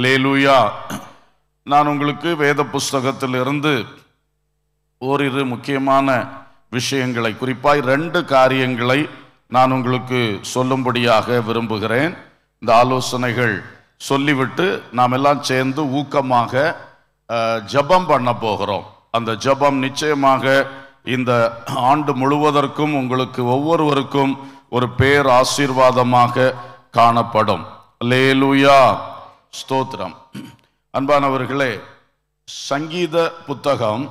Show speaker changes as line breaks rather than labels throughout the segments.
லேலூயா நான் உங்களுக்கு வேத புஸ்தகத்திலிருந்து ஓரிரு முக்கியமான விஷயங்களை குறிப்பாக ரெண்டு காரியங்களை நான் உங்களுக்கு சொல்லும்படியாக விரும்புகிறேன் இந்த ஆலோசனைகள் சொல்லிவிட்டு நாம் எல்லாம் சேர்ந்து ஊக்கமாக ஜபம் பண்ண போகிறோம் அந்த ஜபம் நிச்சயமாக இந்த ஆண்டு முழுவதற்கும் உங்களுக்கு ஒவ்வொருவருக்கும் ஒரு பேர் ஆசீர்வாதமாக காணப்படும் லேலுயா ஸ்தோத்திரம் அன்பானவர்களே சங்கீத புத்தகம்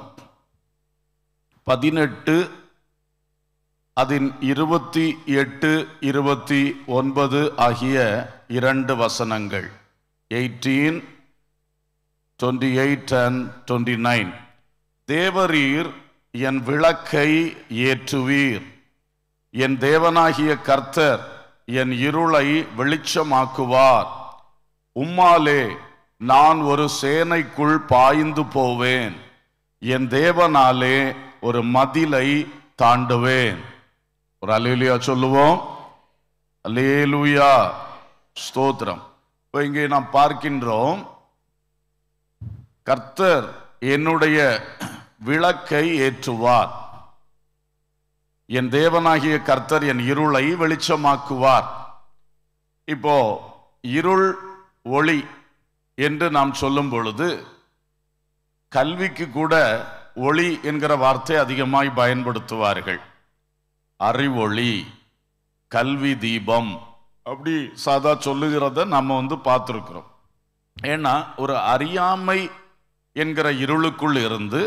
பதினெட்டு அதன் இருபத்தி எட்டு இருபத்தி ஒன்பது ஆகிய இரண்டு வசனங்கள் eighteen twenty eight and twenty nine தேவரீர் என் விளக்கை ஏற்றுவீர் என் தேவனாகிய கர்த்தர் என் இருளை வெளிச்சமாக்குவார் உம்மாலே நான் ஒரு சேனைக்குள் பாய்ந்து போவேன் என் தேவனாலே ஒரு மதிலை தாண்டுவேன் ஒரு அலேலியா சொல்லுவோம் அலேலுயா ஸ்தோத்திரம் இப்போ இங்கே நாம் பார்க்கின்றோம் கர்த்தர் என்னுடைய விளக்கை ஏற்றுவார் என் தேவனாகிய கர்த்தர் என் இருளை வெளிச்சமாக்குவார் இப்போ இருள் ஒளி என்று நாம் சொல்லும் பொழுது கல்விக்கு கூட ஒளி என்கிற வார்த்தை அதிகமாய் பயன்படுத்துவார்கள் அறிவொளி கல்வி தீபம் அப்படி சாதா சொல்லுகிறத நம்ம வந்து பார்த்துருக்குறோம் ஏன்னா ஒரு அறியாமை என்கிற இருளுக்குள் இருந்து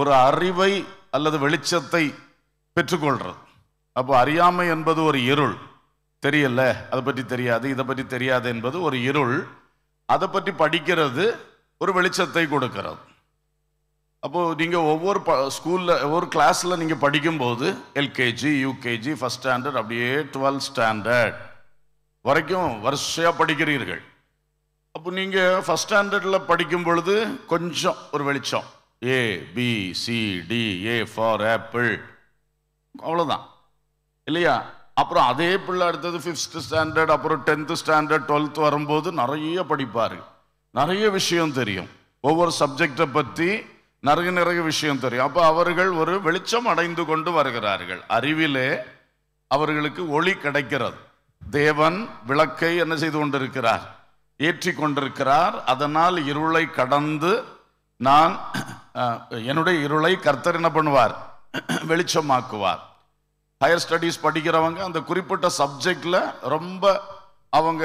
ஒரு அறிவை அல்லது வெளிச்சத்தை பெற்றுக்கொள்கிறது அப்போ அறியாமை என்பது ஒரு இருள் தெரியல அதை பற்றி தெரியாது இதை பற்றி தெரியாது என்பது ஒரு இருள் அதை பற்றி படிக்கிறது ஒரு வெளிச்சத்தை கொடுக்கிறது அப்போது நீங்கள் ஒவ்வொரு ப ஸ்கூலில் ஒவ்வொரு கிளாஸில் நீங்கள் படிக்கும்போது எல்கேஜி யூகேஜி ஃபஸ்ட் ஸ்டாண்டர்ட் அப்படியே டுவெல்த் ஸ்டாண்டர்ட் வரைக்கும் வரிசையாக படிக்கிறீர்கள் அப்போ நீங்கள் ஃபஸ்ட் ஸ்டாண்டர்டில் படிக்கும் பொழுது கொஞ்சம் ஒரு வெளிச்சம் A B C D A for apple அவ்வளோதான் இல்லையா அப்புறம் அதே பிள்ளை அடுத்தது ஃபிஃப்த்து ஸ்டாண்டர்ட் அப்புறம் டென்த்து ஸ்டாண்டர்ட் டுவெல்த் வரும்போது நிறைய படிப்பார் நிறைய விஷயம் தெரியும் ஒவ்வொரு சப்ஜெக்டை பற்றி நிறைய நிறைய விஷயம் தெரியும் அப்போ அவர்கள் ஒரு வெளிச்சம் அடைந்து கொண்டு வருகிறார்கள் அறிவிலே அவர்களுக்கு ஒளி கிடைக்கிறது தேவன் விளக்கை என்ன செய்து கொண்டிருக்கிறார் ஏற்றி கொண்டிருக்கிறார் அதனால் இருளை கடந்து நான் என்னுடைய இருளை கர்த்தர் என்ன பண்ணுவார் வெளிச்சமாக்குவார் ஹையர் ஸ்டடீஸ் படிக்கிறவங்க அந்த குறிப்பிட்ட சப்ஜெக்டில் ரொம்ப அவங்க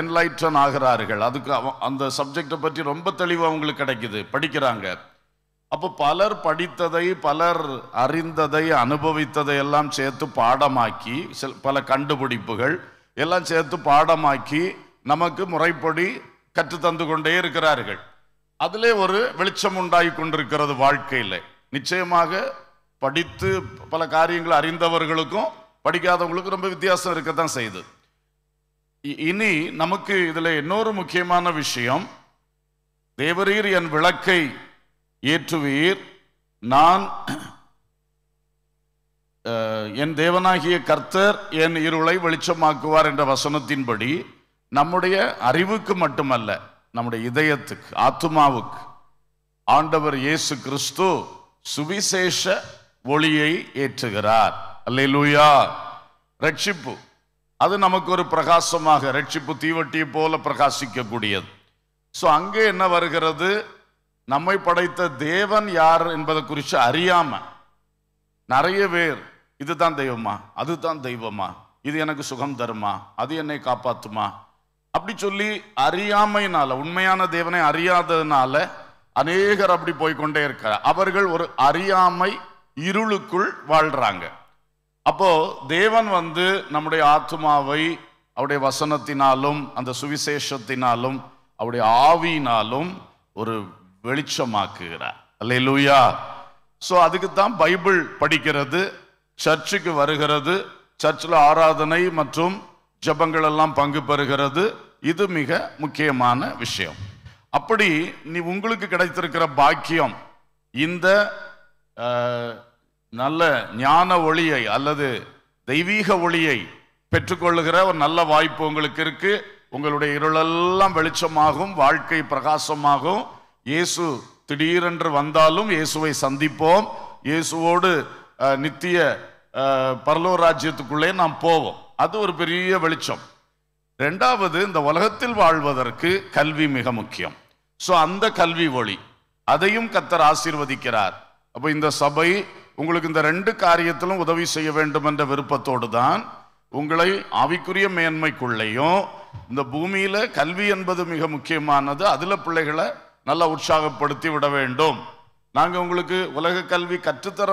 என்லைட்டன் ஆகிறார்கள் அதுக்கு அந்த சப்ஜெக்டை பற்றி ரொம்ப தெளிவு அவங்களுக்கு கிடைக்குது படிக்கிறாங்க அப்போ பலர் படித்ததை பலர் அறிந்ததை அனுபவித்ததை எல்லாம் சேர்த்து பாடமாக்கி பல கண்டுபிடிப்புகள் எல்லாம் சேர்த்து பாடமாக்கி நமக்கு முறைப்படி கற்று தந்து கொண்டே இருக்கிறார்கள் அதிலே ஒரு வெளிச்சம் உண்டாகி கொண்டிருக்கிறது வாழ்க்கையில் நிச்சயமாக படித்து பல காரியங்கள் அறிந்தவர்களுக்கும் படிக்காதவங்களுக்கும் ரொம்ப வித்தியாசம் இருக்கத்தான் செய்யுது இனி நமக்கு இதில் இன்னொரு முக்கியமான விஷயம் தேவரீர் என் விளக்கை ஏற்றுவீர் நான் என் தேவனாகிய கர்த்தர் என் இருளை வெளிச்சமாக்குவார் என்ற வசனத்தின்படி நம்முடைய அறிவுக்கு மட்டுமல்ல நம்முடைய இதயத்துக்கு ஆத்மாவுக்கு ஆண்டவர் இயேசு கிறிஸ்து சுவிசேஷ ஒளியை ஏற்றுகிறார் அல்ல லூயா ரட்சிப்பு அது நமக்கு ஒரு பிரகாசமாக ரட்சிப்பு தீவட்டியை போல பிரகாசிக்கக்கூடியது ஸோ அங்கே என்ன வருகிறது நம்மை படைத்த தேவன் யார் என்பதை குறித்து அறியாம நிறைய பேர் இதுதான் தெய்வமா அதுதான் தெய்வமா இது எனக்கு சுகம் தருமா அது என்னை காப்பாற்றுமா அப்படி சொல்லி அறியாமையினால உண்மையான தேவனை அறியாததுனால அநேகர் அப்படி போய்கொண்டே இருக்கிறார் அவர்கள் ஒரு அறியாமை இருளுக்குள் வாழ்கிறாங்க அப்போ தேவன் வந்து நம்முடைய ஆத்மாவை அவருடைய வசனத்தினாலும் அந்த சுவிசேஷத்தினாலும் அவருடைய ஆவியினாலும் ஒரு வெளிச்சமாக்குகிறார் அல்ல லூயா ஸோ அதுக்கு தான் பைபிள் படிக்கிறது சர்ச்சுக்கு வருகிறது சர்ச்சில் ஆராதனை மற்றும் ஜபங்கள் எல்லாம் பங்கு பெறுகிறது இது மிக முக்கியமான விஷயம் அப்படி நீ உங்களுக்கு கிடைத்திருக்கிற பாக்கியம் இந்த நல்ல ஞான ஒளியை அல்லது தெய்வீக ஒளியை பெற்றுக்கொள்ளுகிற ஒரு நல்ல வாய்ப்பு உங்களுக்கு இருக்கு உங்களுடைய இருளெல்லாம் வெளிச்சமாகும் வாழ்க்கை பிரகாசமாகும் இயேசு திடீரென்று வந்தாலும் இயேசுவை சந்திப்போம் இயேசுவோடு நித்திய பரலோ ராஜ்யத்துக்குள்ளே நாம் போவோம் அது ஒரு பெரிய வெளிச்சம் ரெண்டாவது இந்த உலகத்தில் வாழ்வதற்கு கல்வி மிக முக்கியம் ஸோ அந்த கல்வி ஒளி அதையும் கத்தர் ஆசீர்வதிக்கிறார் அப்போ இந்த சபை உங்களுக்கு இந்த ரெண்டு காரியத்திலும் உதவி செய்ய வேண்டும் என்ற விருப்பத்தோடு தான் உங்களை ஆவிக்குரிய மேன்மைக்குள்ளேயும் இந்த பூமியில் கல்வி என்பது மிக முக்கியமானது அதில் பிள்ளைகளை நல்லா உற்சாகப்படுத்தி விட வேண்டும் நாங்கள் உங்களுக்கு உலக கல்வி கற்றுத்தர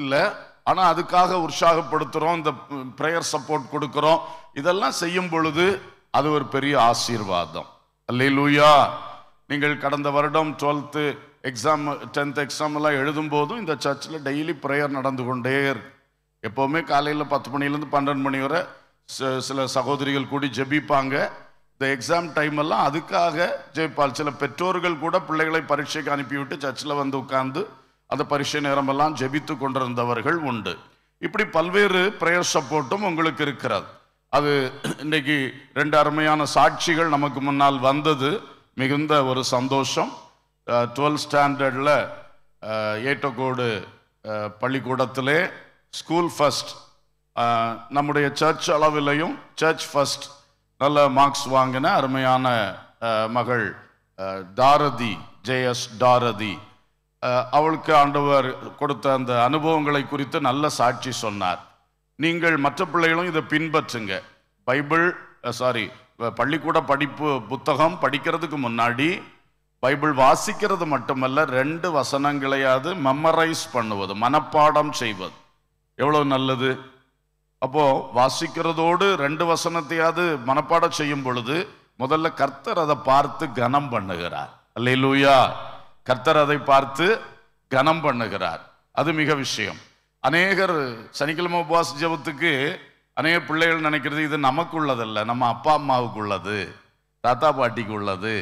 இல்லை ஆனால் அதுக்காக உற்சாகப்படுத்துகிறோம் இந்த ப்ரேயர் சப்போர்ட் கொடுக்குறோம் இதெல்லாம் செய்யும் பொழுது அது ஒரு பெரிய ஆசீர்வாதம் அல்லையிலூயா நீங்கள் கடந்த வருடம் டுவெல்த்து எக்ஸாம் டென்த் எக்ஸாம்லாம் போதும் இந்த சர்ச்சில் டெய்லி ப்ரேயர் நடந்து கொண்டே இருக்கு எப்போவுமே காலையில் பத்து மணிலேருந்து பன்னெண்டு மணி வரை சில சகோதரிகள் கூடி ஜெபிப்பாங்க இந்த எக்ஸாம் டைம் எல்லாம் அதுக்காக ஜெயிப்பால் சில பெற்றோர்கள் கூட பிள்ளைகளை பரீட்சைக்கு அனுப்பிவிட்டு சர்ச்சில் வந்து உட்கார்ந்து அந்த பரீட்சை நேரமெல்லாம் ஜெபித்து கொண்டிருந்தவர்கள் உண்டு இப்படி பல்வேறு பிரேயர் சப்போர்ட்டும் உங்களுக்கு இருக்கிறது அது இன்றைக்கு ரெண்டு அருமையான சாட்சிகள் நமக்கு முன்னால் வந்தது மிகுந்த ஒரு சந்தோஷம் டுவெல்த் ஸ்டாண்டர்டில் ஏட்டக்கோடு பள்ளிக்கூடத்திலே ஸ்கூல் ஃபஸ்ட் நம்முடைய சர்ச் அளவிலையும் சர்ச் ஃபஸ்ட் நல்ல மார்க்ஸ் வாங்கின அருமையான மகள் தாரதி ஜேஎஸ் தாரதி அவளுக்கு ஆண்டவர் கொடுத்த அந்த அனுபவங்களை குறித்து நல்ல சாட்சி சொன்னார் நீங்கள் மற்ற பிள்ளைகளும் இதை பின்பற்றுங்க பைபிள் சாரி பள்ளிக்கூட படிப்பு புத்தகம் படிக்கிறதுக்கு முன்னாடி பைபிள் வாசிக்கிறது மட்டுமல்ல ரெண்டு வசனங்களையாவது மெமரைஸ் பண்ணுவது மனப்பாடம் செய்வது எவ்வளோ நல்லது அப்போது வாசிக்கிறதோடு ரெண்டு வசனத்தையாவது மனப்பாடம் செய்யும் பொழுது முதல்ல கர்த்தர் அதை பார்த்து கனம் பண்ணுகிறார் அல்ல லூயா கர்த்தர் அதை பார்த்து கனம் பண்ணுகிறார் அது மிக விஷயம் அநேகர் சனிக்கிழமை உபவாச ஜபத்துக்கு அநேக பிள்ளைகள் நினைக்கிறது இது நமக்குள்ளதல்ல நம்ம அப்பா அம்மாவுக்கு உள்ளது தாத்தா பாட்டிக்கு உள்ளது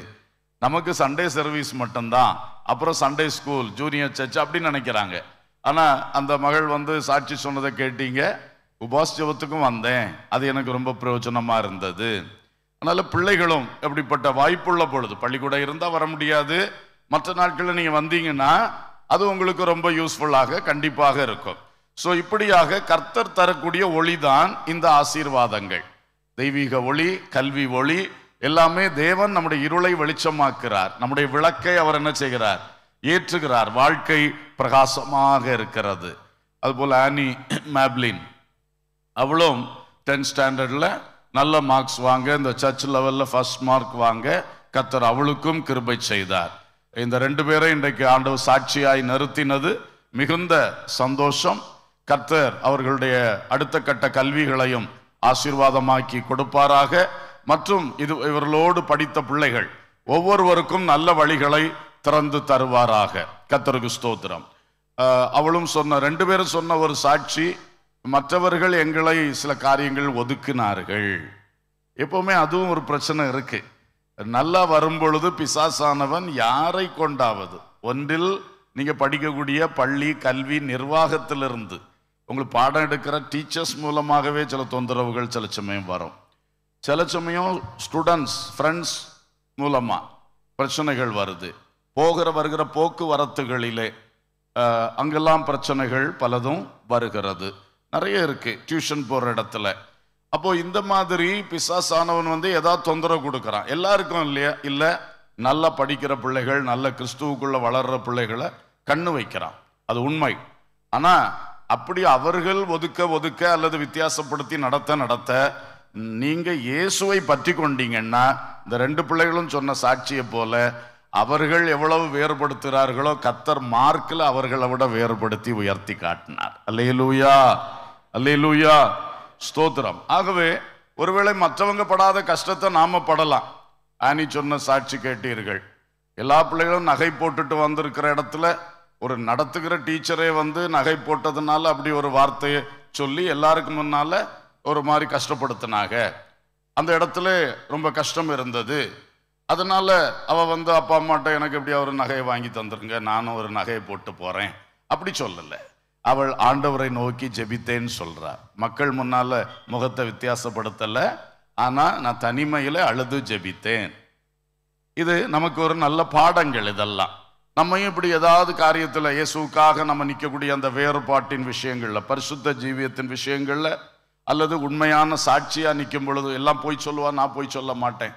நமக்கு சண்டே சர்வீஸ் மட்டும்தான் அப்புறம் சண்டே ஸ்கூல் ஜூனியர் சர்ச் அப்படின்னு நினைக்கிறாங்க ஆனால் அந்த மகள் வந்து சாட்சி சொன்னதை கேட்டீங்க உபாஸ் ஜபத்துக்கும் வந்தேன் அது எனக்கு ரொம்ப பிரயோஜனமாக இருந்தது அதனால் பிள்ளைகளும் எப்படிப்பட்ட வாய்ப்புள்ள பொழுது பள்ளிக்கூடம் இருந்தால் வர முடியாது மற்ற நாட்களில் நீங்கள் வந்தீங்கன்னா அது உங்களுக்கு ரொம்ப யூஸ்ஃபுல்லாக கண்டிப்பாக இருக்கும் ஸோ இப்படியாக கர்த்தர் தரக்கூடிய ஒளி தான் இந்த ஆசீர்வாதங்கள் தெய்வீக ஒளி கல்வி ஒளி எல்லாமே தேவன் நம்முடைய இருளை வெளிச்சமாக்கிறார் நம்முடைய விளக்கை அவர் என்ன செய்கிறார் ஏற்றுகிறார் வாழ்க்கை பிரகாசமாக இருக்கிறது அதுபோல் ஆனி மேப்லின் அவளும் டென்த் ஸ்டாண்டர்டில் நல்ல மார்க்ஸ் வாங்க இந்த சர்ச் லெவலில் ஃபர்ஸ்ட் மார்க் வாங்க கத்தர் அவளுக்கும் கிருபை செய்தார் இந்த ரெண்டு பேரை இன்றைக்கு ஆண்டவர் சாட்சியாய் நிறுத்தினது மிகுந்த சந்தோஷம் கத்தர் அவர்களுடைய அடுத்த கட்ட கல்விகளையும் ஆசீர்வாதமாக்கி கொடுப்பாராக மற்றும் இது இவர்களோடு படித்த பிள்ளைகள் ஒவ்வொருவருக்கும் நல்ல வழிகளை திறந்து தருவாராக கத்தருக்கு ஸ்தோத்திரம் அவளும் சொன்ன ரெண்டு பேரும் சொன்ன ஒரு சாட்சி மற்றவர்கள் எங்களை சில காரியங்கள் ஒதுக்கினார்கள் எப்பவுமே அதுவும் ஒரு பிரச்சனை இருக்கு நல்லா வரும்பொழுது பிசாசானவன் யாரை கொண்டாவது ஒன்றில் நீங்க படிக்கக்கூடிய பள்ளி கல்வி நிர்வாகத்திலிருந்து உங்களுக்கு பாடம் எடுக்கிற டீச்சர்ஸ் மூலமாகவே சில தொந்தரவுகள் சில சமயம் வரும் சில சமயம் ஸ்டூடெண்ட்ஸ் ஃப்ரெண்ட்ஸ் மூலமாக பிரச்சனைகள் வருது போகிற வருகிற போக்குவரத்துகளிலே அங்கெல்லாம் பிரச்சனைகள் பலதும் வருகிறது நிறைய இருக்குது டியூஷன் போகிற இடத்துல அப்போது இந்த மாதிரி பிசாஸ் ஆனவன் வந்து ஏதாவது தொந்தரவு கொடுக்குறான் எல்லாருக்கும் இல்லையா இல்லை நல்லா படிக்கிற பிள்ளைகள் நல்ல கிறிஸ்துவுக்குள்ளே வளர்கிற பிள்ளைகளை கண்ணு வைக்கிறான் அது உண்மை ஆனால் அப்படி அவர்கள் ஒதுக்க ஒதுக்க அல்லது வித்தியாசப்படுத்தி நடத்த நடத்த நீங்கள் இயேசுவை பற்றி கொண்டீங்கன்னா இந்த ரெண்டு பிள்ளைகளும் சொன்ன சாட்சியை போல அவர்கள் எவ்வளவு வேறுபடுத்துகிறார்களோ கத்தர் மார்க்கில் அவர்களை விட வேறுபடுத்தி உயர்த்தி காட்டினார் அல்லையிலூயா அல்லையிலூயா ஸ்தோத்திரம் ஆகவே ஒருவேளை மற்றவங்க படாத கஷ்டத்தை நாம படலாம் ஆனி சொன்ன சாட்சி கேட்டீர்கள் எல்லா பிள்ளைகளும் நகை போட்டுட்டு வந்திருக்கிற இடத்துல ஒரு நடத்துகிற டீச்சரே வந்து நகை போட்டதுனால அப்படி ஒரு வார்த்தையை சொல்லி எல்லாருக்கும் முன்னால் ஒரு மாதிரி கஷ்டப்படுத்தினாங்க அந்த இடத்துல ரொம்ப கஷ்டம் இருந்தது அதனால் அவள் வந்து அப்பா அம்மாட்ட எனக்கு எப்படி ஒரு நகையை வாங்கி தந்துருங்க நானும் ஒரு நகையை போட்டு போகிறேன் அப்படி சொல்லலை அவள் ஆண்டவரை நோக்கி ஜெபித்தேன்னு சொல்கிறா மக்கள் முன்னால் முகத்தை வித்தியாசப்படுத்தலை ஆனால் நான் தனிமையில் அழுது ஜெபித்தேன் இது நமக்கு ஒரு நல்ல பாடங்கள் இதெல்லாம் நம்மையும் இப்படி ஏதாவது காரியத்தில் இயேசுக்காக நம்ம நிற்கக்கூடிய அந்த வேறுபாட்டின் விஷயங்களில் பரிசுத்த ஜீவியத்தின் விஷயங்களில் அல்லது உண்மையான சாட்சியாக நிற்கும் பொழுது எல்லாம் போய் சொல்லுவா நான் போய் சொல்ல மாட்டேன்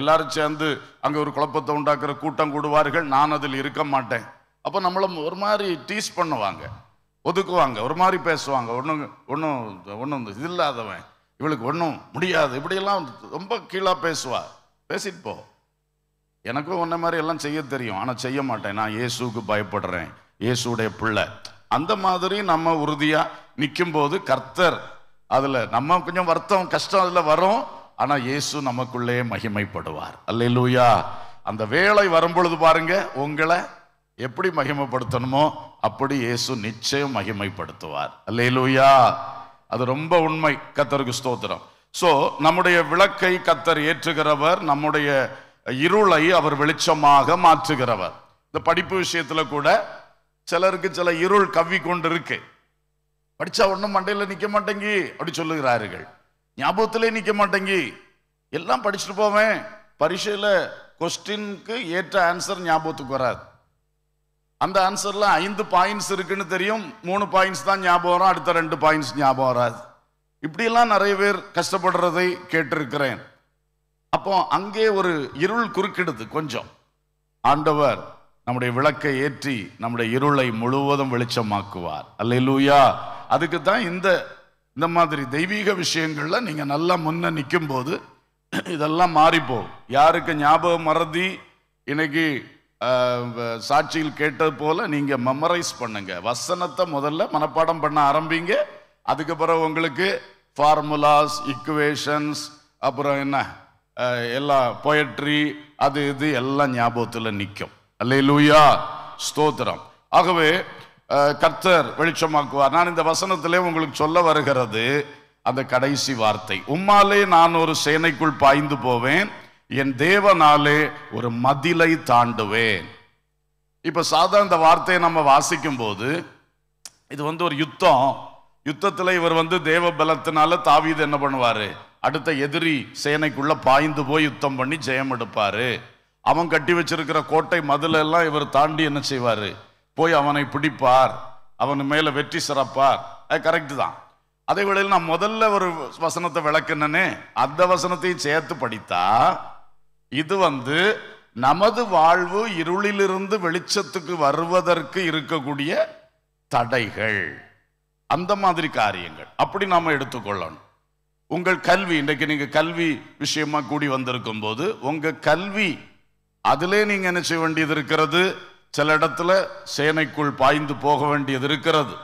எல்லாரும் சேர்ந்து அங்கே ஒரு குழப்பத்தை உண்டாக்குற கூட்டம் கூடுவார்கள் நான் அதில் இருக்க மாட்டேன் அப்போ நம்மளை ஒரு மாதிரி டீஸ் பண்ணுவாங்க ஒதுக்குவாங்க ஒரு மாதிரி பேசுவாங்க ஒன்றும் ஒன்றும் ஒன்றும் இது இல்லாதவன் இவளுக்கு ஒன்றும் முடியாது இப்படியெல்லாம் ரொம்ப கீழாக பேசுவா பேசிட்டு போ எனக்கும் ஒன்றை மாதிரி எல்லாம் செய்ய தெரியும் ஆனால் செய்ய மாட்டேன் நான் இயேசுக்கு பயப்படுறேன் இயேசுடைய பிள்ளை அந்த மாதிரி நம்ம உறுதியாக நிற்கும்போது கர்த்தர் அதில் நம்ம கொஞ்சம் வருத்தம் கஷ்டம் அதில் வரும் ஆனால் இயேசு நமக்குள்ளே மகிமைப்படுவார் அல்லூயா அந்த வேலை வரும்பொழுது பாருங்க உங்களை எப்படி மகிமைப்படுத்தணுமோ அப்படி இயேசு நிச்சயம் மகிமைப்படுத்துவார் அல்லூயா அது ரொம்ப உண்மை கத்தருக்கு ஸ்தோத்திரம் ஸோ நம்முடைய விளக்கை கத்தர் ஏற்றுகிறவர் நம்முடைய இருளை அவர் வெளிச்சமாக மாற்றுகிறவர் இந்த படிப்பு விஷயத்தில் கூட சிலருக்கு சில இருள் கவ்வி கொண்டு இருக்குது படித்தா ஒன்றும் மண்டையில் நிற்க மாட்டேங்கி அப்படி சொல்லுகிறார்கள் ஞாபகத்திலே நிற்க மாட்டேங்கி எல்லாம் படிச்சுட்டு போவேன் பரிசையில கொஸ்டின்க்கு ஏற்ற ஆன்சர் ஞாபகத்துக்கு வராது அந்த ஆன்சரில் ஐந்து பாயிண்ட்ஸ் இருக்குன்னு தெரியும் மூணு பாயிண்ட்ஸ் தான் ஞாபகம் வரும் அடுத்த ரெண்டு பாயிண்ட்ஸ் ஞாபகம் வராது இப்படிலாம் நிறைய பேர் கஷ்டப்படுறதை கேட்டிருக்கிறேன் அப்போ அங்கே ஒரு இருள் குறுக்கிடுது கொஞ்சம் ஆண்டவர் நம்முடைய விளக்கை ஏற்றி நம்முடைய இருளை முழுவதும் வெளிச்சமாக்குவார் அல்லூயா அதுக்கு தான் இந்த இந்த மாதிரி தெய்வீக விஷயங்களில் நீங்கள் நல்லா முன்ன நிற்கும் போது இதெல்லாம் மாறிப்போம் யாருக்கு ஞாபகம் மறதி இன்னைக்கு சாட்சியில் கேட்டது போல் நீங்கள் மெமரைஸ் பண்ணுங்க வசனத்தை முதல்ல மனப்பாடம் பண்ண ஆரம்பிங்க அதுக்கு பிறகு உங்களுக்கு ஃபார்முலாஸ் இக்குவேஷன்ஸ் அப்புறம் என்ன எல்லா பொயட்ரி அது இது எல்லாம் ஞாபகத்தில் நிற்கும் அல்லே லூயா ஸ்தோத்திரம் ஆகவே கர்த்தர் வெளிச்சமாக்குவார் நான் இந்த வசனத்திலே உங்களுக்கு சொல்ல வருகிறது அந்த கடைசி வார்த்தை உம்மாலே நான் ஒரு சேனைக்குள் பாய்ந்து போவேன் என் தேவனாலே ஒரு மதிலை தாண்டுவேன் இப்போ சாதாரண இந்த வார்த்தையை நம்ம வாசிக்கும் போது இது வந்து ஒரு யுத்தம் யுத்தத்தில் இவர் வந்து தேவ பலத்தினால தாவீது என்ன பண்ணுவார் அடுத்த எதிரி சேனைக்குள்ள பாய்ந்து போய் யுத்தம் பண்ணி ஜெயம் எடுப்பாரு அவன் கட்டி வச்சிருக்கிற கோட்டை எல்லாம் இவர் தாண்டி என்ன செய்வார் போய் அவனை பிடிப்பார் அவன் மேலே வெற்றி சிறப்பார் அது கரெக்டு தான் அதே வேளையில் நான் முதல்ல ஒரு வசனத்தை விளக்குனே அந்த வசனத்தையும் சேர்த்து படித்தா இது வந்து நமது வாழ்வு இருளிலிருந்து வெளிச்சத்துக்கு வருவதற்கு இருக்கக்கூடிய தடைகள் அந்த மாதிரி காரியங்கள் அப்படி நாம் எடுத்துக்கொள்ளணும் உங்கள் கல்வி இன்றைக்கு நீங்கள் கல்வி விஷயமா கூடி வந்திருக்கும் போது உங்கள் கல்வி அதிலே நீங்கள் என்ன செய்ய வேண்டியது இருக்கிறது சில இடத்துல சேனைக்குள் பாய்ந்து போக வேண்டியது இருக்கிறது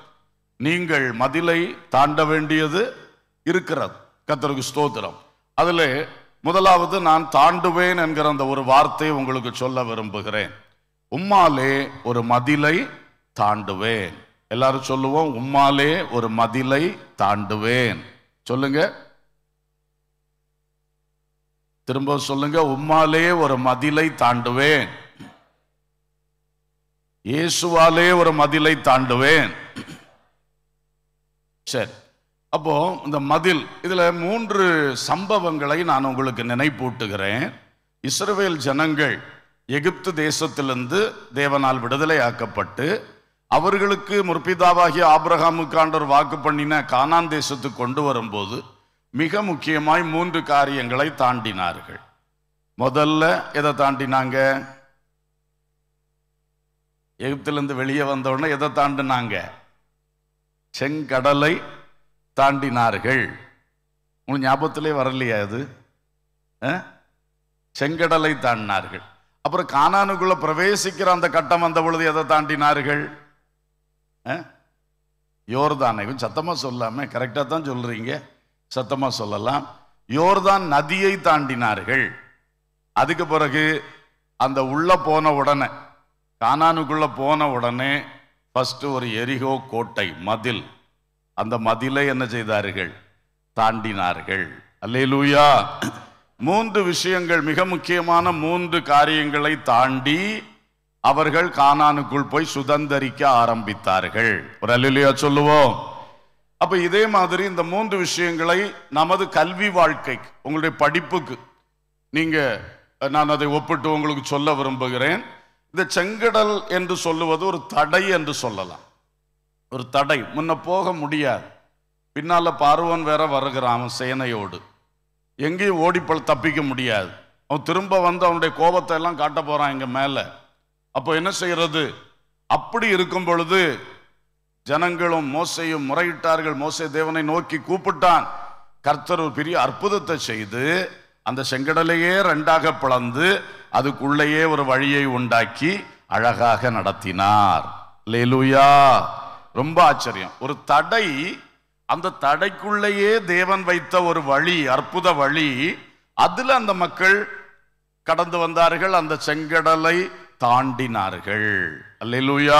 நீங்கள் மதிலை தாண்ட வேண்டியது இருக்கிறது கத்தருக்கு ஸ்தோத்திரம் அதில் முதலாவது நான் தாண்டுவேன் என்கிற அந்த ஒரு வார்த்தையை உங்களுக்கு சொல்ல விரும்புகிறேன் உம்மாலே ஒரு மதிலை தாண்டுவேன் எல்லாரும் சொல்லுவோம் உம்மாலே ஒரு மதிலை தாண்டுவேன் சொல்லுங்க திரும்ப சொல்லுங்க உம்மாலே ஒரு மதிலை தாண்டுவேன் இயேசுவாலே ஒரு மதிலை தாண்டுவேன் சரி அப்போ இந்த மதில் இதில் மூன்று சம்பவங்களை நான் உங்களுக்கு நினைப்பூட்டுகிறேன் இஸ்ரவேல் ஜனங்கள் எகிப்து தேசத்திலிருந்து தேவனால் விடுதலை ஆக்கப்பட்டு அவர்களுக்கு முற்பிதாவாகிய ஆப்ரஹாமுக்காண்டர் வாக்கு பண்ணின கானான் தேசத்துக்கு கொண்டு வரும்போது மிக முக்கியமாய் மூன்று காரியங்களை தாண்டினார்கள் முதல்ல எதை தாண்டினாங்க எகிப்திலிருந்து வெளியே வந்தவுடனே எதை தாண்டினாங்க செங்கடலை தாண்டினார்கள் உங்களுக்கு ஞாபகத்திலே வரலையா அது செங்கடலை தாண்டினார்கள் அப்புறம் காணானுக்குள்ள பிரவேசிக்கிற அந்த கட்டம் வந்த பொழுது எதை தாண்டினார்கள் யோர்தானை சத்தமாக சொல்லாமல் கரெக்டாக தான் சொல்கிறீங்க சத்தமாக சொல்லலாம் யோர்தான் நதியை தாண்டினார்கள் அதுக்கு பிறகு அந்த உள்ள போன உடனே கானானுக்குள்ள போன உடனே ஃபர்ஸ்ட் ஒரு எரிகோ கோட்டை மதில் அந்த மதிலை என்ன செய்தார்கள் தாண்டினார்கள் அல்லே லூயா மூன்று விஷயங்கள் மிக முக்கியமான மூன்று காரியங்களை தாண்டி அவர்கள் கானானுக்குள் போய் சுதந்திரிக்க ஆரம்பித்தார்கள் ஒரு அல்லா சொல்லுவோம் அப்ப இதே மாதிரி இந்த மூன்று விஷயங்களை நமது கல்வி வாழ்க்கைக்கு உங்களுடைய படிப்புக்கு நீங்க நான் அதை ஒப்பிட்டு உங்களுக்கு சொல்ல விரும்புகிறேன் இந்த செங்கடல் என்று சொல்லுவது ஒரு தடை என்று சொல்லலாம் ஒரு தடை முன்ன போக முடியாது பின்னால் பார்வன் வேற வருகிறான் அவன் சேனையோடு எங்கேயும் ஓடிப்பல் தப்பிக்க முடியாது அவன் திரும்ப வந்து அவனுடைய கோபத்தை எல்லாம் காட்ட போகிறான் எங்கள் மேலே அப்போ என்ன செய்கிறது அப்படி இருக்கும் பொழுது ஜனங்களும் மோசையும் முறையிட்டார்கள் மோசை தேவனை நோக்கி கூப்பிட்டான் கர்த்தர் ஒரு பெரிய அற்புதத்தை செய்து அந்த செங்கடலையே ரெண்டாக பிளந்து அதுக்குள்ளேயே ஒரு வழியை உண்டாக்கி அழகாக நடத்தினார் லேலுயா ரொம்ப ஆச்சரியம் ஒரு தடை அந்த தடைக்குள்ளேயே தேவன் வைத்த ஒரு வழி அற்புத வழி அதில் அந்த மக்கள் கடந்து வந்தார்கள் அந்த செங்கடலை தாண்டினார்கள் அல்லா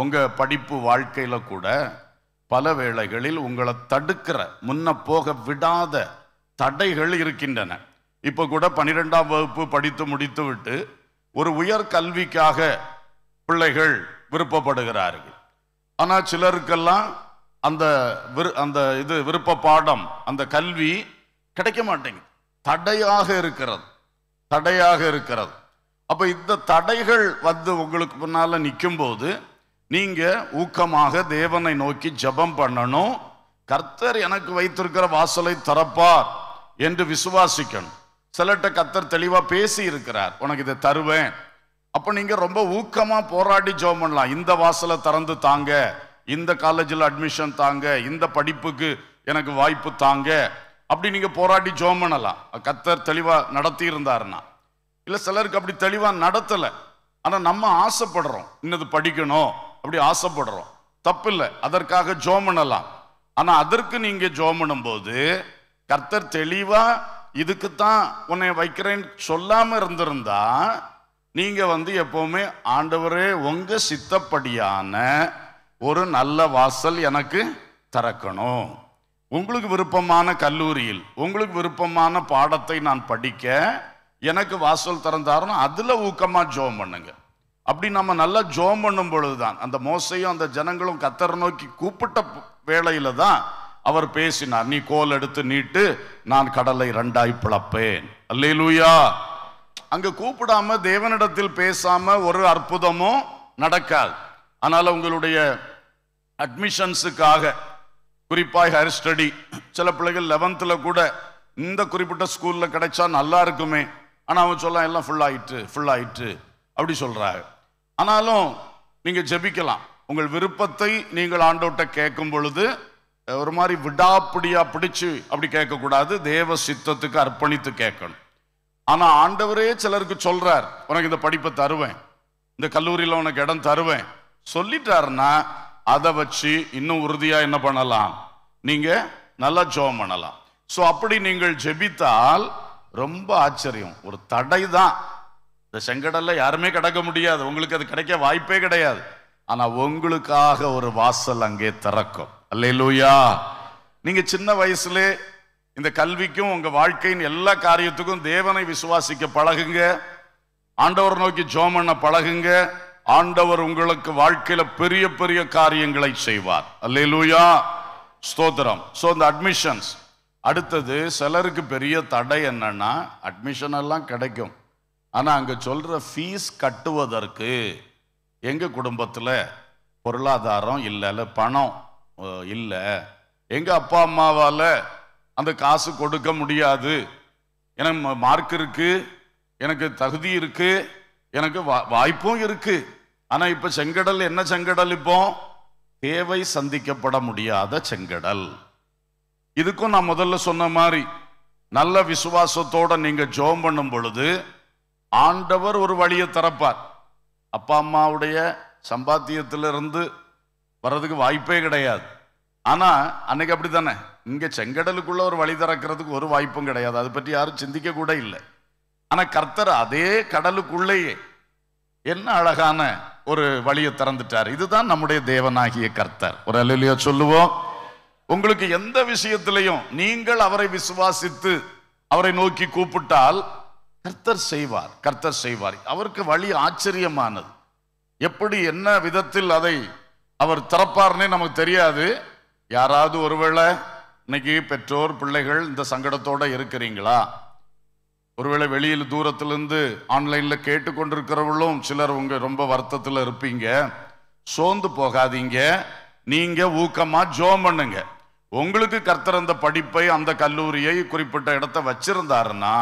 உங்கள் படிப்பு வாழ்க்கையில் கூட பல வேளைகளில் உங்களை தடுக்கிற முன்ன போக விடாத தடைகள் இருக்கின்றன இப்போ கூட பனிரெண்டாம் வகுப்பு படித்து முடித்து விட்டு ஒரு உயர் கல்விக்காக பிள்ளைகள் விருப்பப்படுகிறார்கள் ஆனால் சிலருக்கெல்லாம் அந்த விரு அந்த இது விருப்ப பாடம் அந்த கல்வி கிடைக்க மாட்டேங்குது தடையாக இருக்கிறது தடையாக இருக்கிறது அப்போ இந்த தடைகள் வந்து உங்களுக்கு முன்னால் நிற்கும்போது நீங்க ஊக்கமாக தேவனை நோக்கி ஜபம் பண்ணணும் கர்த்தர் எனக்கு வைத்திருக்கிற வாசலை தரப்பார் என்று விசுவாசிக்கணும் சிலட்ட கர்த்தர் தெளிவா பேசி இருக்கிறார் உனக்கு இதை தருவேன் அப்போ நீங்க ரொம்ப ஊக்கமா போராடி ஜோம் பண்ணலாம் இந்த வாசலை திறந்து தாங்க இந்த காலேஜில் அட்மிஷன் தாங்க இந்த படிப்புக்கு எனக்கு வாய்ப்பு தாங்க அப்படி நீங்க போராடி ஜோம் பண்ணலாம் கத்தர் தெளிவா நடத்தி இருந்தாருன்னா இல்லை சிலருக்கு அப்படி தெளிவா நடத்தலை ஆனால் நம்ம ஆசைப்படுறோம் இன்னது படிக்கணும் அப்படி ஆசைப்படுறோம் தப்பில்லை அதற்காக ஜோம் பண்ணலாம் ஆனால் அதற்கு நீங்கள் ஜோம் பண்ணும்போது கர்த்தர் தெளிவாக இதுக்குத்தான் உன்னை வைக்கிறேன்னு சொல்லாமல் இருந்திருந்தா நீங்கள் வந்து எப்பவுமே ஆண்டவரே உங்கள் சித்தப்படியான ஒரு நல்ல வாசல் எனக்கு திறக்கணும் உங்களுக்கு விருப்பமான கல்லூரியில் உங்களுக்கு விருப்பமான பாடத்தை நான் படிக்க எனக்கு வாசல் திறந்தாரணும் அதில் ஊக்கமாக ஜோம் பண்ணுங்கள் அப்படி நம்ம நல்லா ஜோம் பண்ணும் பொழுது தான் அந்த மோசையும் அந்த ஜனங்களும் கத்தரை நோக்கி கூப்பிட்ட வேளையில தான் அவர் பேசினார் நீ கோல் எடுத்து நீட்டு நான் கடலை ரெண்டாய் பிளப்பேன் அல்லே லூயா அங்க கூப்பிடாம தேவனிடத்தில் பேசாம ஒரு அற்புதமும் நடக்காது ஆனால் உங்களுடைய அட்மிஷன்ஸுக்காக குறிப்பாக ஹையர் ஸ்டடி சில பிள்ளைகள் லெவன்த்தில் கூட இந்த குறிப்பிட்ட ஸ்கூலில் கிடைச்சா நல்லா இருக்குமே ஆனால் அவன் சொல்ல எல்லாம் ஃபுல்லாகிட்டு ஆயிட்டு ஃபுல் ஆயிட்டு அப்படி சொல்கிறாங்க ஆனாலும் நீங்கள் ஜபிக்கலாம் உங்கள் விருப்பத்தை நீங்கள் ஆண்டோட்ட கேட்கும் பொழுது ஒரு மாதிரி விடாப்பிடியா பிடிச்சு அப்படி கேட்கக்கூடாது தேவ சித்தத்துக்கு அர்ப்பணித்து கேட்கணும் ஆனால் ஆண்டவரே சிலருக்கு சொல்றார் உனக்கு இந்த படிப்பை தருவேன் இந்த கல்லூரியில் உனக்கு இடம் தருவேன் சொல்லிட்டாருன்னா அதை வச்சு இன்னும் உறுதியாக என்ன பண்ணலாம் நீங்கள் நல்லா ஜோம் பண்ணலாம் ஸோ அப்படி நீங்கள் ஜெபித்தால் ரொம்ப ஆச்சரியம் ஒரு தடை தான் இந்த செங்கடலில் யாருமே கிடக்க முடியாது உங்களுக்கு அது கிடைக்க வாய்ப்பே கிடையாது ஆனால் உங்களுக்காக ஒரு வாசல் அங்கே திறக்கும் அல்லையிலூயா நீங்கள் சின்ன வயசுல இந்த கல்விக்கும் உங்கள் வாழ்க்கையின் எல்லா காரியத்துக்கும் தேவனை விசுவாசிக்க பழகுங்க ஆண்டவர் நோக்கி ஜோமண்ண பண்ண பழகுங்க ஆண்டவர் உங்களுக்கு வாழ்க்கையில பெரிய பெரிய காரியங்களை செய்வார் அல்லையிலூயா ஸ்தோத்திரம் ஸோ இந்த அட்மிஷன்ஸ் அடுத்தது சிலருக்கு பெரிய தடை என்னன்னா அட்மிஷன் எல்லாம் கிடைக்கும் ஆனால் அங்கே சொல்கிற ஃபீஸ் கட்டுவதற்கு எங்கள் குடும்பத்தில் பொருளாதாரம் இல்லைல்ல பணம் இல்லை எங்கள் அப்பா அம்மாவால் அந்த காசு கொடுக்க முடியாது எனக்கு மார்க் இருக்குது எனக்கு தகுதி இருக்குது எனக்கு வா வாய்ப்பும் இருக்குது ஆனால் இப்போ செங்கடல் என்ன செங்கடல் இப்போ தேவை சந்திக்கப்பட முடியாத செங்கடல் இதுக்கும் நான் முதல்ல சொன்ன மாதிரி நல்ல விசுவாசத்தோடு நீங்கள் ஜோம் பண்ணும் பொழுது ஆண்டவர் ஒரு வழியை திறப்பார் அப்பா அம்மாவுடைய சம்பாத்தியத்திலிருந்து வர்றதுக்கு வாய்ப்பே கிடையாது ஆனால் அன்னைக்கு அப்படி தானே இங்கே செங்கடலுக்குள்ள ஒரு வழி திறக்கிறதுக்கு ஒரு வாய்ப்பும் கிடையாது அதை பற்றி யாரும் சிந்திக்க கூட இல்லை ஆனால் கர்த்தர் அதே கடலுக்குள்ளேயே என்ன அழகான ஒரு வழியை திறந்துட்டார் இதுதான் நம்முடைய தேவனாகிய கர்த்தர் ஒரு அலுவலியா சொல்லுவோம் உங்களுக்கு எந்த விஷயத்திலையும் நீங்கள் அவரை விசுவாசித்து அவரை நோக்கி கூப்பிட்டால் கர்த்தர் செய்வார் கர்த்தர் செய்வார் அவருக்கு வழி ஆச்சரியமானது எப்படி என்ன விதத்தில் அதை அவர் திறப்பார்னே நமக்கு தெரியாது யாராவது ஒருவேளை இன்னைக்கு பெற்றோர் பிள்ளைகள் இந்த சங்கடத்தோட இருக்கிறீங்களா ஒருவேளை வெளியில் தூரத்திலிருந்து ஆன்லைனில் கேட்டு கொண்டிருக்கிறவங்களும் சிலர் உங்க ரொம்ப வருத்தத்தில் இருப்பீங்க சோர்ந்து போகாதீங்க நீங்க ஊக்கமா ஜோம் பண்ணுங்க உங்களுக்கு கர்த்தர் அந்த படிப்பை அந்த கல்லூரியை குறிப்பிட்ட இடத்த வச்சிருந்தாருன்னா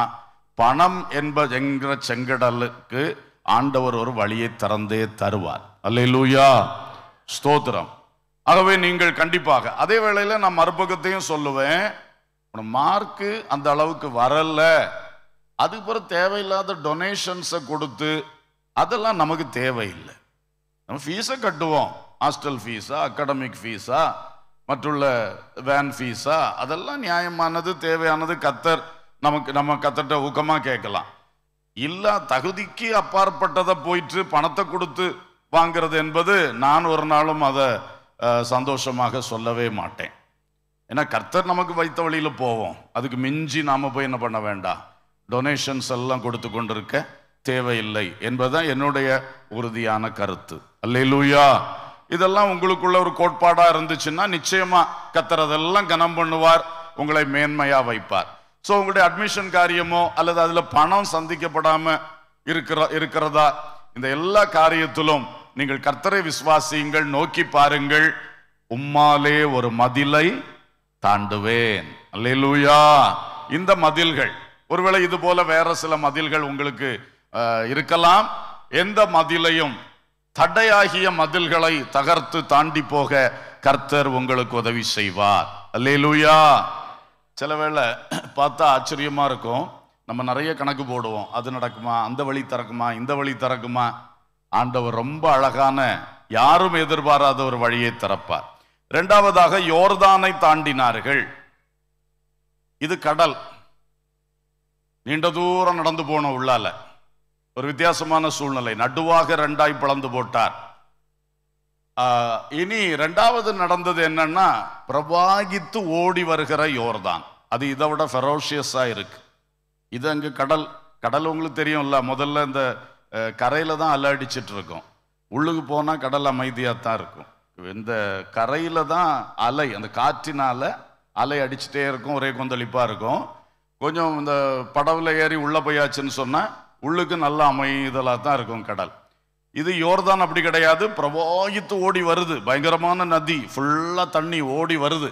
பணம் என்பது என்கிற செங்கடலுக்கு ஆண்டவர் ஒரு வழியை திறந்தே தருவார் லூயா ஸ்தோத்திரம் ஆகவே நீங்கள் கண்டிப்பாக அதே வேளையில் நான் மறுபக்கத்தையும் சொல்லுவேன் மார்க்கு அந்த அளவுக்கு வரல அதுக்கப்புறம் தேவையில்லாத டொனேஷன்ஸை கொடுத்து அதெல்லாம் நமக்கு தேவையில்லை நம்ம ஃபீஸை கட்டுவோம் ஹாஸ்டல் ஃபீஸா அகாடமிக் ஃபீஸா மற்றுள்ள வேன் ஃபீஸா அதெல்லாம் நியாயமானது தேவையானது கத்தர் நமக்கு நம்ம கத்தட்ட ஊக்கமாக கேட்கலாம் இல்லை தகுதிக்கு அப்பாற்பட்டதை போயிட்டு பணத்தை கொடுத்து வாங்கிறது என்பது நான் ஒரு நாளும் அதை சந்தோஷமாக சொல்லவே மாட்டேன் ஏன்னா கர்த்தர் நமக்கு வைத்த வழியில் போவோம் அதுக்கு மிஞ்சி நாம் போய் என்ன பண்ண வேண்டாம் டொனேஷன்ஸ் எல்லாம் கொடுத்து கொண்டிருக்க தேவையில்லை என்பதுதான் என்னுடைய உறுதியான கருத்து அல்லையிலூயா இதெல்லாம் உங்களுக்குள்ள ஒரு கோட்பாடாக இருந்துச்சுன்னா நிச்சயமாக கத்துறதெல்லாம் கனம் பண்ணுவார் உங்களை மேன்மையாக வைப்பார் ஸோ உங்களுடைய அட்மிஷன் காரியமோ அல்லது அதில் பணம் சந்திக்கப்படாமல் இருக்கிற இருக்கிறதா இந்த எல்லா காரியத்திலும் நீங்கள் கர்த்தரை விசுவாசியுங்கள் நோக்கி பாருங்கள் உம்மாலே ஒரு மதிலை தாண்டுவேன் அல்லூயா இந்த மதில்கள் ஒருவேளை இது போல வேற சில மதில்கள் உங்களுக்கு இருக்கலாம் எந்த மதிலையும் தடையாகிய மதில்களை தகர்த்து தாண்டி போக கர்த்தர் உங்களுக்கு உதவி செய்வார் அல்லேலூயா சில வேளை பார்த்தா ஆச்சரியமாக இருக்கும் நம்ம நிறைய கணக்கு போடுவோம் அது நடக்குமா அந்த வழி திறக்குமா இந்த வழி திறக்குமா ஆண்டவர் ரொம்ப அழகான யாரும் எதிர்பாராத ஒரு வழியை திறப்பார் இரண்டாவதாக யோர்தானை தாண்டினார்கள் இது கடல் நீண்ட தூரம் நடந்து போன உள்ளால ஒரு வித்தியாசமான சூழ்நிலை நடுவாக ரெண்டாய் பிளந்து போட்டார் இனி ரெண்டாவது நடந்தது என்னன்னா பிரவாகித்து ஓடி வருகிற யோர்தான் அது இதை விட ஃபெரோஷியஸாக இருக்கு இது அங்கே கடல் கடல் உங்களுக்கு தெரியும்ல முதல்ல இந்த கரையில் தான் அலை இருக்கும் உள்ளுக்கு போனால் கடல் அமைதியாக தான் இருக்கும் இந்த கரையில் தான் அலை அந்த காற்றினால அலை அடிச்சுட்டே இருக்கும் ஒரே கொந்தளிப்பா இருக்கும் கொஞ்சம் இந்த படவுல ஏறி உள்ளே போயாச்சுன்னு சொன்னால் உள்ளுக்கு நல்லா அமைதலாக தான் இருக்கும் கடல் இது யோர்தான் அப்படி கிடையாது பிரவாகித்து ஓடி வருது பயங்கரமான நதி ஃபுல்லாக தண்ணி ஓடி வருது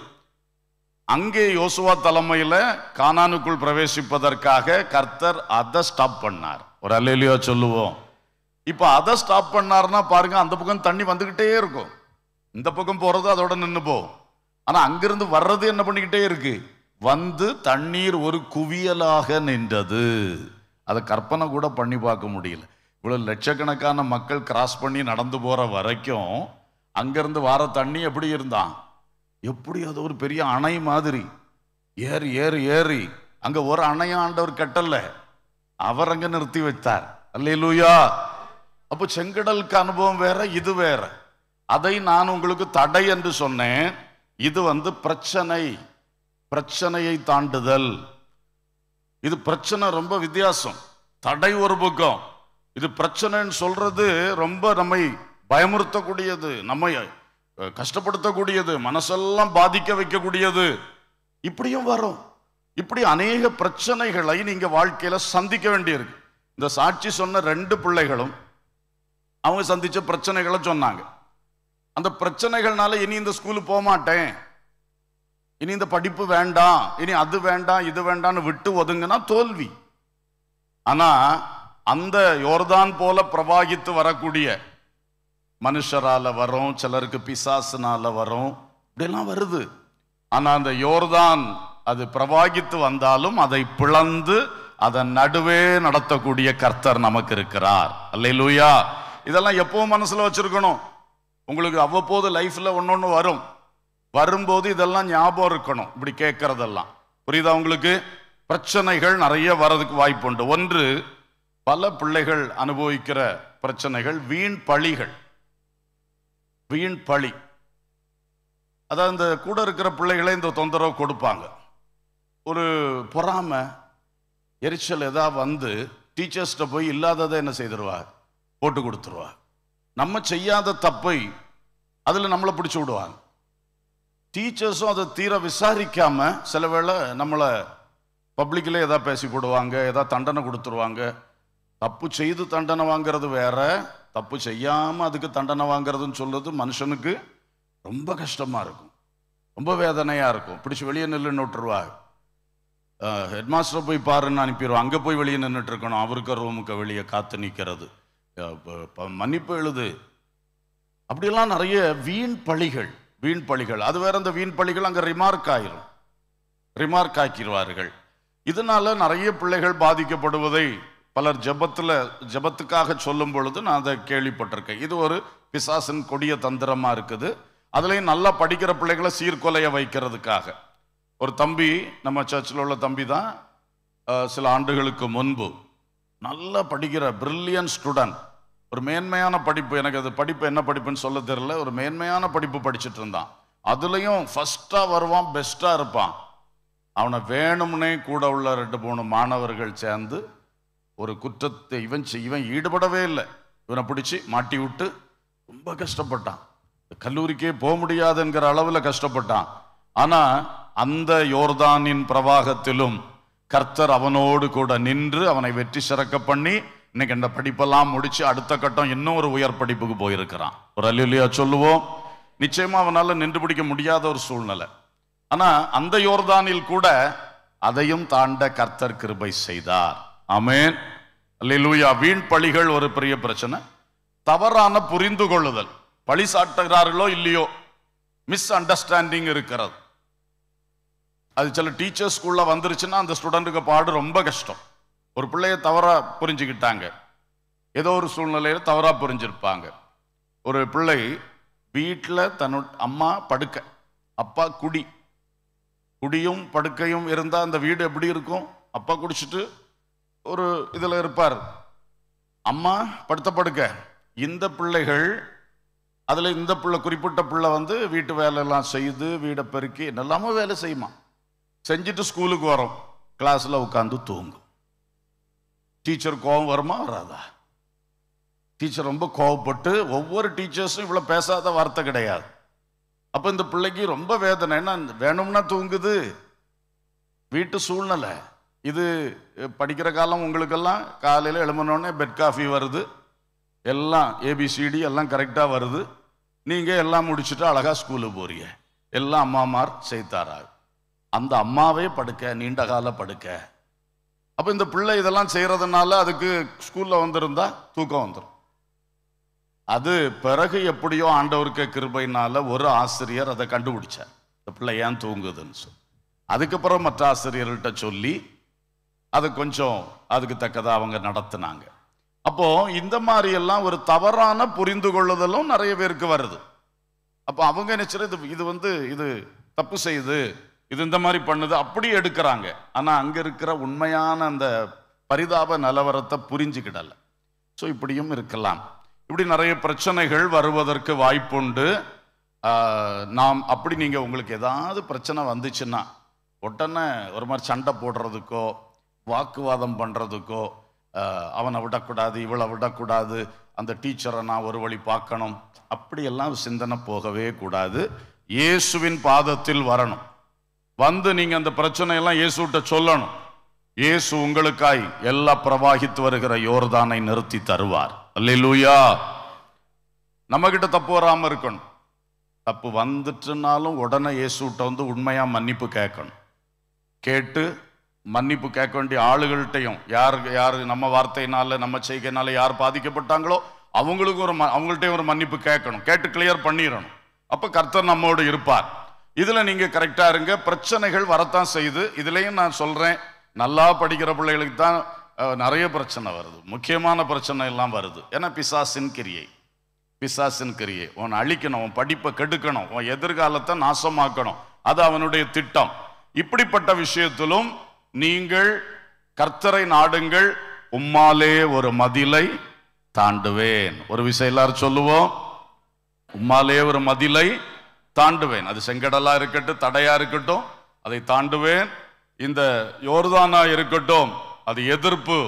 அங்கே யோசுவா தலைமையில் கானானுக்குள் பிரவேசிப்பதற்காக கர்த்தர் அதை ஸ்டாப் பண்ணார் ஒரு அலையிலையோ சொல்லுவோம் இப்போ அதை ஸ்டாப் பண்ணார்னா பாருங்க அந்த பக்கம் தண்ணி வந்துக்கிட்டே இருக்கும் இந்த பக்கம் போறது அதோட நின்று போகும் ஆனால் அங்கிருந்து வர்றது என்ன பண்ணிக்கிட்டே இருக்கு வந்து தண்ணீர் ஒரு குவியலாக நின்றது அதை கற்பனை கூட பண்ணி பார்க்க முடியல இவ்வளோ லட்சக்கணக்கான மக்கள் கிராஸ் பண்ணி நடந்து போகிற வரைக்கும் அங்கேருந்து வார தண்ணி எப்படி இருந்தான் எப்படி அது ஒரு பெரிய அணை மாதிரி ஏறி ஏறி ஏறி அங்கே ஒரு அணையும் ஆண்டவர் கட்டல அவர் அங்கே நிறுத்தி வைத்தார் அல்லையிலூயா அப்போ செங்கடலுக்கு அனுபவம் வேற இது வேற அதை நான் உங்களுக்கு தடை என்று சொன்னேன் இது வந்து பிரச்சனை பிரச்சனையை தாண்டுதல் இது பிரச்சனை ரொம்ப வித்தியாசம் தடை ஒரு பக்கம் இது பிரச்சனைன்னு சொல்றது ரொம்ப நம்மை பயமுறுத்தக்கூடியது நம்மை கஷ்டப்படுத்தக்கூடியது மனசெல்லாம் பாதிக்க வைக்கக்கூடியது இப்படியும் வரும் இப்படி அநேக பிரச்சனைகளை நீங்க வாழ்க்கையில சந்திக்க வேண்டியிருக்கு இந்த சாட்சி சொன்ன ரெண்டு பிள்ளைகளும் அவங்க சந்திச்ச பிரச்சனைகளை சொன்னாங்க அந்த பிரச்சனைகள்னால இனி இந்த ஸ்கூலு போக மாட்டேன் இனி இந்த படிப்பு வேண்டாம் இனி அது வேண்டாம் இது வேண்டாம்னு விட்டு ஒதுங்கன்னா தோல்வி ஆனால் அந்த யோர்தான் போல பிரவாகித்து வரக்கூடிய மனுஷரால வரும் சிலருக்கு பிசாசுனால வரும் இப்படிலாம் வருது ஆனா அந்த யோர்தான் அது பிரவாகித்து வந்தாலும் அதை பிளந்து அதன் நடுவே நடத்தக்கூடிய கர்த்தர் நமக்கு இருக்கிறார் அல்ல இதெல்லாம் எப்பவும் மனசுல வச்சிருக்கணும் உங்களுக்கு அவ்வப்போது லைஃப்ல ஒன்னொன்னு வரும் வரும்போது இதெல்லாம் ஞாபகம் இருக்கணும் இப்படி கேட்கறதெல்லாம் புரியுதா உங்களுக்கு பிரச்சனைகள் நிறைய வர்றதுக்கு வாய்ப்பு உண்டு ஒன்று பல பிள்ளைகள் அனுபவிக்கிற பிரச்சனைகள் வீண் பழிகள் வீண் பழி அதாவது இந்த கூட இருக்கிற பிள்ளைகளே இந்த தொந்தரவு கொடுப்பாங்க ஒரு பொறாம எரிச்சல் எதா வந்து டீச்சர்ஸ்கிட்ட போய் இல்லாததை என்ன செய்திருவா போட்டு கொடுத்துருவா நம்ம செய்யாத தப்பை அதில் நம்மளை பிடிச்சி விடுவாங்க டீச்சர்ஸும் அதை தீர விசாரிக்காமல் சில வேளை நம்மளை பப்ளிக்கில் எதா பேசி போடுவாங்க எதா தண்டனை கொடுத்துருவாங்க தப்பு செய்து தண்டனை வாங்கிறது வேற தப்பு செய்யாமல் அதுக்கு தண்டனை வாங்கிறதுன்னு சொல்கிறது மனுஷனுக்கு ரொம்ப கஷ்டமாக இருக்கும் ரொம்ப வேதனையாக இருக்கும் பிடிச்சி வெளியே நில்லுன்னு விட்டுருவாங்க ஹெட்மாஸ்டரை போய் பாருன்னு அனுப்பிடுவோம் அங்கே போய் வெளியே நின்றுட்டு இருக்கணும் அவருக்கு ரூமுக்கு வெளியே காத்து நிற்கிறது மன்னிப்பு எழுது அப்படிலாம் நிறைய வீண் பழிகள் வீண் பழிகள் அது வேற அந்த வீண் பழிகள் அங்கே ரிமார்க் ஆயிரும் ரிமார்க் ஆக்கிடுவார்கள் இதனால நிறைய பிள்ளைகள் பாதிக்கப்படுவதை பலர் ஜபத்தில் ஜபத்துக்காக சொல்லும் பொழுது நான் அதை கேள்விப்பட்டிருக்கேன் இது ஒரு பிசாசின் கொடிய தந்திரமாக இருக்குது அதுலேயும் நல்லா படிக்கிற பிள்ளைகளை சீர்கொலைய வைக்கிறதுக்காக ஒரு தம்பி நம்ம சர்ச்சில் உள்ள தம்பி தான் சில ஆண்டுகளுக்கு முன்பு நல்லா படிக்கிற பிரில்லியன் ஸ்டூடெண்ட் ஒரு மேன்மையான படிப்பு எனக்கு அது படிப்பு என்ன படிப்புன்னு சொல்ல தெரியல ஒரு மேன்மையான படிப்பு படிச்சுட்டு இருந்தான் அதுலேயும் ஃபஸ்ட்டாக வருவான் பெஸ்ட்டாக இருப்பான் அவனை வேணும்னே கூட உள்ள ரெண்டு மூணு மாணவர்கள் சேர்ந்து ஒரு குற்றத்தை இவன் இவன் ஈடுபடவே இல்லை இவனை பிடிச்சி மாட்டி விட்டு ரொம்ப கஷ்டப்பட்டான் கல்லூரிக்கே போக முடியாதுங்கிற அளவில் கஷ்டப்பட்டான் ஆனால் அந்த யோர்தானின் பிரவாகத்திலும் கர்த்தர் அவனோடு கூட நின்று அவனை வெற்றி சிறக்க பண்ணி இன்னைக்கு இந்த படிப்பெல்லாம் முடிச்சு அடுத்த கட்டம் இன்னும் ஒரு உயர் படிப்புக்கு போயிருக்கிறான் ஒரு அல்லா சொல்லுவோம் நிச்சயமா அவனால் நின்று பிடிக்க முடியாத ஒரு சூழ்நிலை ஆனால் அந்த யோர்தானில் கூட அதையும் தாண்ட கர்த்தர் கிருபை செய்தார் அமேன் அல்லூயா வீண் பழிகள் ஒரு பெரிய பிரச்சனை தவறான புரிந்து கொள்ளுதல் பழி சாட்டுகிறார்களோ இல்லையோ மிஸ் அண்டர்ஸ்டாண்டிங் இருக்கிறது அது சில டீச்சர்ஸ் ஸ்கூல்ல வந்துருச்சுன்னா அந்த ஸ்டூடெண்ட்டுக்கு பாடு ரொம்ப கஷ்டம் ஒரு பிள்ளைய தவறாக புரிஞ்சுக்கிட்டாங்க ஏதோ ஒரு சூழ்நிலையில் தவறா புரிஞ்சிருப்பாங்க ஒரு பிள்ளை வீட்டில் தன்னு அம்மா படுக்க அப்பா குடி குடியும் படுக்கையும் இருந்தால் அந்த வீடு எப்படி இருக்கும் அப்பா குடிச்சிட்டு ஒரு இதில் இருப்பார் அம்மா படுத்த படுக்க இந்த பிள்ளைகள் அதில் இந்த பிள்ளை குறிப்பிட்ட பிள்ளை வந்து வீட்டு வேலையெல்லாம் செய்து வீடை பெருக்கி என்னெல்லாமோ வேலை செய்யுமா செஞ்சுட்டு ஸ்கூலுக்கு வரோம் கிளாஸில் உட்காந்து தூங்கும் டீச்சர் கோபம் வருமா வராதா டீச்சர் ரொம்ப கோவப்பட்டு ஒவ்வொரு டீச்சர்ஸும் இவ்வளோ பேசாத வார்த்தை கிடையாது அப்போ இந்த பிள்ளைக்கு ரொம்ப வேதனை ஏன்னா வேணும்னா தூங்குது வீட்டு சூழ்நிலை இது படிக்கிற காலம் உங்களுக்கெல்லாம் காலையில் எழும்பினோடனே பெட் காஃபி வருது எல்லாம் ஏபிசிடி எல்லாம் கரெக்டாக வருது நீங்கள் எல்லாம் முடிச்சுட்டு அழகாக ஸ்கூலுக்கு போறீங்க எல்லாம் அம்மாமார் செய்தாராக அந்த அம்மாவே படுக்க நீண்ட கால படுக்க அப்போ இந்த பிள்ளை இதெல்லாம் செய்கிறதுனால அதுக்கு ஸ்கூலில் வந்திருந்தா தூக்கம் வந்துடும் அது பிறகு எப்படியோ ஆண்டவருக்கு கிருபையினால் ஒரு ஆசிரியர் அதை கண்டுபிடிச்சார் இந்த பிள்ளை ஏன் தூங்குதுன்னு சொல்லி அதுக்கப்புறம் மற்ற ஆசிரியர்கிட்ட சொல்லி அது கொஞ்சம் அதுக்கு தக்கதாக அவங்க நடத்தினாங்க அப்போ இந்த மாதிரி எல்லாம் ஒரு தவறான புரிந்து கொள்ளுதலும் நிறைய பேருக்கு வருது அப்போ அவங்க நினைச்சது இது இது வந்து இது தப்பு செய்யுது இது இந்த மாதிரி பண்ணுது அப்படி எடுக்கிறாங்க ஆனால் அங்கே இருக்கிற உண்மையான அந்த பரிதாப நிலவரத்தை புரிஞ்சுக்கிடல ஸோ இப்படியும் இருக்கலாம் இப்படி நிறைய பிரச்சனைகள் வருவதற்கு வாய்ப்புண்டு நாம் அப்படி நீங்கள் உங்களுக்கு ஏதாவது பிரச்சனை வந்துச்சுன்னா உடனே ஒரு மாதிரி சண்டை போடுறதுக்கோ வாக்குவாதம் பண்ணுறதுக்கோ அவனை விடக்கூடாது இவளை விடக்கூடாது அந்த டீச்சரை நான் ஒரு வழி பார்க்கணும் அப்படியெல்லாம் சிந்தனை போகவே கூடாது இயேசுவின் பாதத்தில் வரணும் வந்து நீங்கள் அந்த பிரச்சனையெல்லாம் இயேசுகிட்ட சொல்லணும் இயேசு உங்களுக்காய் எல்லாம் பிரவாகித்து வருகிற யோர்தானை நிறுத்தி தருவார் நம்ம கிட்ட தப்பு வராமல் இருக்கணும் தப்பு வந்துட்டுனாலும் உடனே இயேசுகிட்ட வந்து உண்மையாக மன்னிப்பு கேட்கணும் கேட்டு மன்னிப்பு கேட்க வேண்டிய ஆளுகள்கிட்டையும் யார் யார் நம்ம வார்த்தையினால நம்ம செய்கையினால யார் பாதிக்கப்பட்டாங்களோ அவங்களுக்கு ஒரு அவங்கள்ட்டையும் ஒரு மன்னிப்பு கேட்கணும் கேட்டு கிளியர் பண்ணிடணும் அப்போ கர்த்தர் நம்மோடு இருப்பார் இதில் நீங்கள் கரெக்டாக இருங்க பிரச்சனைகள் வரத்தான் செய்யுது இதுலேயும் நான் சொல்கிறேன் நல்லா படிக்கிற பிள்ளைகளுக்கு தான் நிறைய பிரச்சனை வருது முக்கியமான பிரச்சனை எல்லாம் வருது ஏன்னா பிசாசின் கிரியை பிசாசின் கிரியை உன் அழிக்கணும் உன் படிப்பை கெடுக்கணும் உன் எதிர்காலத்தை நாசமாக்கணும் அது அவனுடைய திட்டம் இப்படிப்பட்ட விஷயத்திலும் நீங்கள் கர்த்தரை நாடுங்கள் உம்மாலே ஒரு மதிலை தாண்டுவேன் ஒரு விஷயம் எல்லாரும் சொல்லுவோம் உம்மாலே ஒரு மதிலை தாண்டுவேன் அது செங்கடலா இருக்கட்டும் தடையா இருக்கட்டும் அதை தாண்டுவேன் இந்த யோர்தானா இருக்கட்டும் அது எதிர்ப்பு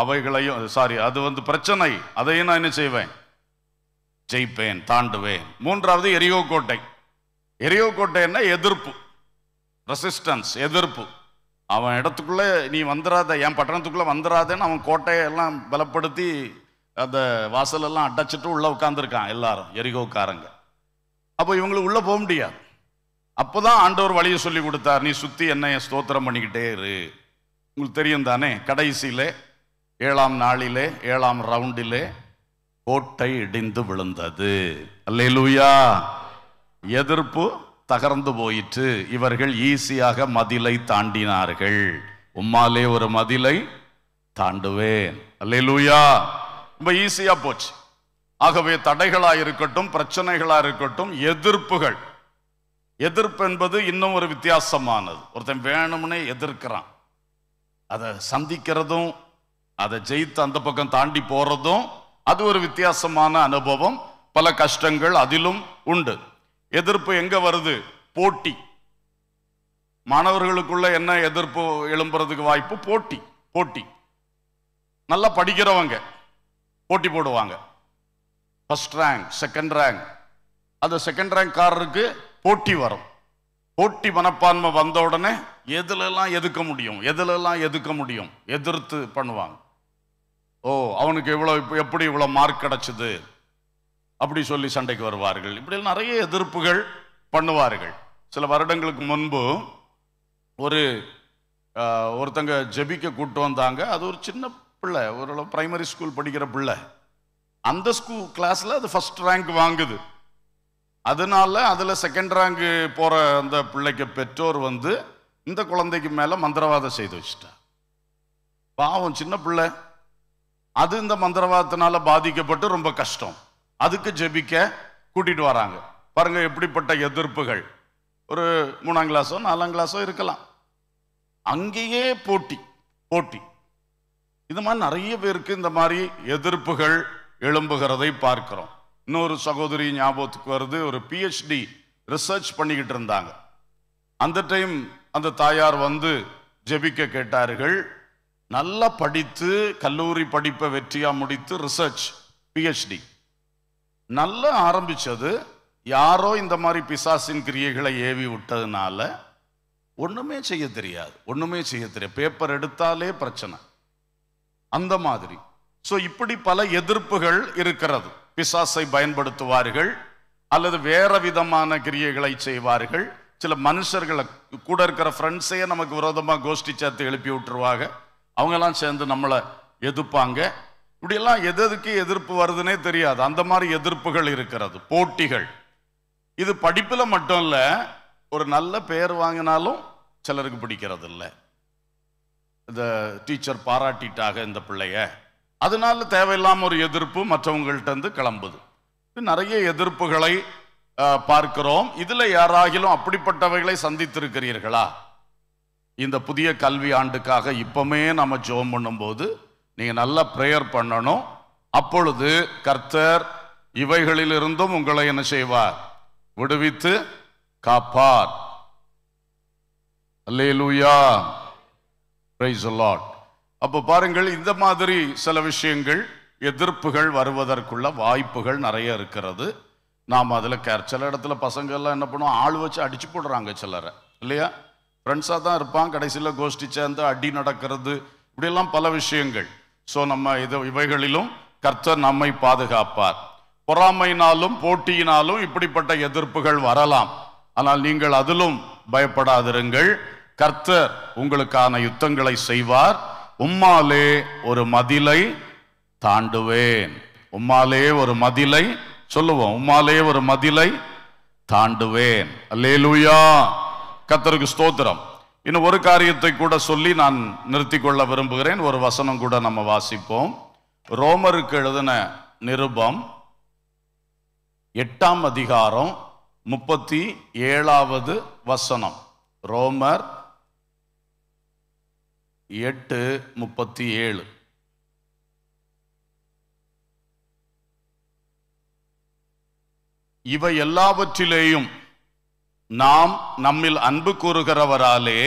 அவைகளையும் சாரி அது வந்து பிரச்சனை அதையும் நான் என்ன செய்வேன் ஜெயிப்பேன் தாண்டுவேன் மூன்றாவது எரியோ கோட்டை எரியோ என்ன எதிர்ப்பு ரெசிஸ்டன்ஸ் எதிர்ப்பு அவன் இடத்துக்குள்ளே நீ வந்துடாத என் பட்டணத்துக்குள்ளே வந்துடாதேன்னு அவன் கோட்டையெல்லாம் பலப்படுத்தி அந்த வாசலெல்லாம் அடைச்சிட்டு உள்ளே உட்காந்துருக்கான் எல்லாரும் எரிகோக்காரங்க அப்போ இவங்களுக்கு உள்ளே போக முடியாது அப்போ தான் ஆண்டவர் வழியை சொல்லி கொடுத்தார் நீ சுற்றி என்னை ஸ்தோத்திரம் பண்ணிக்கிட்டே இரு உங்களுக்கு தெரியும் தானே கடைசியில் ஏழாம் நாளிலே ஏழாம் ரவுண்டிலே கோட்டை இடிந்து விழுந்தது அல்லே எதிர்ப்பு தகர்ந்து போயிற்று இவர்கள் ஈஸியாக மதிலை தாண்டினார்கள் உம்மாலே ஒரு மதிலை தாண்டுவேன் அல்ல லூயா ரொம்ப ஈஸியா போச்சு ஆகவே தடைகளா இருக்கட்டும் பிரச்சனைகளா இருக்கட்டும் எதிர்ப்புகள் எதிர்ப்பு என்பது இன்னும் ஒரு வித்தியாசமானது ஒருத்தன் வேணும்னே எதிர்க்கிறான் அதை சந்திக்கிறதும் அதை ஜெயித்து அந்த பக்கம் தாண்டி போறதும் அது ஒரு வித்தியாசமான அனுபவம் பல கஷ்டங்கள் அதிலும் உண்டு எதிர்ப்பு எங்க வருது போட்டி மாணவர்களுக்குள்ள என்ன எதிர்ப்பு எழும்புறதுக்கு வாய்ப்பு போட்டி போட்டி நல்லா படிக்கிறவங்க போட்டி போடுவாங்க ஃபர்ஸ்ட் ரேங்க் செகண்ட் ரேங்க் அந்த செகண்ட் ரேங்க் காரருக்கு போட்டி வரும் போட்டி மனப்பான்மை வந்த உடனே எதுலெல்லாம் எதுக்க முடியும் எதுலெல்லாம் எதுக்க முடியும் எதிர்த்து பண்ணுவாங்க ஓ அவனுக்கு இவ்வளோ இப்போ எப்படி இவ்வளோ மார்க் கிடச்சிது அப்படி சொல்லி சண்டைக்கு வருவார்கள் இப்படி நிறைய எதிர்ப்புகள் பண்ணுவார்கள் சில வருடங்களுக்கு முன்பு ஒரு ஒருத்தங்க ஜெபிக்க கூட்டு வந்தாங்க அது ஒரு சின்ன பிள்ளை ஒரு பிரைமரி ஸ்கூல் படிக்கிற பிள்ளை அந்த ஸ்கூல் கிளாஸில் அது ஃபஸ்ட் ரேங்க் வாங்குது அதனால அதில் செகண்ட் ரேங்கு போகிற அந்த பிள்ளைக்கு பெற்றோர் வந்து இந்த குழந்தைக்கு மேலே மந்திரவாதம் செய்து வச்சுட்டா பாவம் சின்ன பிள்ளை அது இந்த மந்திரவாதத்தினால பாதிக்கப்பட்டு ரொம்ப கஷ்டம் அதுக்கு ஜெபிக்க கூட்டிகிட்டு வராங்க பாருங்கள் எப்படிப்பட்ட எதிர்ப்புகள் ஒரு மூணாம் கிளாஸோ நாலாம் கிளாஸோ இருக்கலாம் அங்கேயே போட்டி போட்டி இது மாதிரி நிறைய பேருக்கு இந்த மாதிரி எதிர்ப்புகள் எழும்புகிறதை பார்க்கிறோம் இன்னொரு சகோதரி ஞாபகத்துக்கு வருது ஒரு பிஹெச்டி ரிசர்ச் பண்ணிக்கிட்டு இருந்தாங்க அந்த டைம் அந்த தாயார் வந்து ஜெபிக்க கேட்டார்கள் நல்லா படித்து கல்லூரி படிப்பை வெற்றியாக முடித்து ரிசர்ச் பிஹெச்டி நல்லா ஆரம்பித்தது யாரோ இந்த மாதிரி பிசாசின் கிரியைகளை ஏவி விட்டதுனால ஒன்றுமே செய்ய தெரியாது ஒன்றுமே செய்ய தெரியாது பேப்பர் எடுத்தாலே பிரச்சனை அந்த மாதிரி ஸோ இப்படி பல எதிர்ப்புகள் இருக்கிறது பிசாசை பயன்படுத்துவார்கள் அல்லது வேற விதமான கிரியைகளை செய்வார்கள் சில மனுஷர்களை கூட இருக்கிற ஃப்ரெண்ட்ஸையே நமக்கு விரோதமாக கோஷ்டி சேர்த்து எழுப்பி விட்டுருவாங்க அவங்கெல்லாம் சேர்ந்து நம்மளை எதிர்ப்பாங்க இப்படியெல்லாம் எதற்கு எதிர்ப்பு வருதுன்னே தெரியாது அந்த மாதிரி எதிர்ப்புகள் இருக்கிறது போட்டிகள் இது படிப்பில் மட்டும் இல்லை ஒரு நல்ல பெயர் வாங்கினாலும் சிலருக்கு பிடிக்கிறது இல்லை இந்த டீச்சர் பாராட்டிட்டாக இந்த பிள்ளைய அதனால தேவையில்லாமல் ஒரு எதிர்ப்பு மற்றவங்கள்ட்ட இருந்து கிளம்புது நிறைய எதிர்ப்புகளை பார்க்கிறோம் இதில் யாராகிலும் அப்படிப்பட்டவைகளை சந்தித்திருக்கிறீர்களா இந்த புதிய கல்வி ஆண்டுக்காக இப்போமே நம்ம ஜோம் பண்ணும்போது நீங்கள் நல்லா ப்ரேயர் பண்ணணும் அப்பொழுது கர்த்தர் இவைகளிலிருந்தும் உங்களை என்ன செய்வார் விடுவித்து காப்பார் அல்லேலூயா அப்போ பாருங்கள் இந்த மாதிரி சில விஷயங்கள் எதிர்ப்புகள் வருவதற்குள்ள வாய்ப்புகள் நிறைய இருக்கிறது நாம் அதில் கேர் சில இடத்துல பசங்கள்லாம் என்ன பண்ணுவோம் ஆள் வச்சு அடிச்சு போடுறாங்க சிலரை இல்லையா ஃப்ரெண்ட்ஸாக தான் இருப்பான் கடைசியில் கோஷ்டி சேர்ந்து அடி நடக்கிறது இப்படியெல்லாம் பல விஷயங்கள் ஸோ நம்ம இது இவைகளிலும் கர்த்தர் நம்மை பாதுகாப்பார் பொறாமையினாலும் போட்டியினாலும் இப்படிப்பட்ட எதிர்ப்புகள் வரலாம் ஆனால் நீங்கள் அதிலும் பயப்படாதிருங்கள் கர்த்தர் உங்களுக்கான யுத்தங்களை செய்வார் உம்மாலே ஒரு மதிலை தாண்டுவேன் உம்மாலே ஒரு மதிலை சொல்லுவோம் உம்மாலே ஒரு மதிலை தாண்டுவேன் அல்லேலூயா கத்தருக்கு ஸ்தோத்திரம் இன்னும் ஒரு காரியத்தை கூட சொல்லி நான் நிறுத்தி கொள்ள விரும்புகிறேன் ஒரு வசனம் கூட நம்ம வாசிப்போம் ரோமருக்கு எழுதின நிருபம் எட்டாம் அதிகாரம் முப்பத்தி ஏழாவது வசனம் ரோமர் எட்டு முப்பத்தி ஏழு இவை எல்லாவற்றிலேயும் நாம் நம்மில் அன்பு கூறுகிறவராலே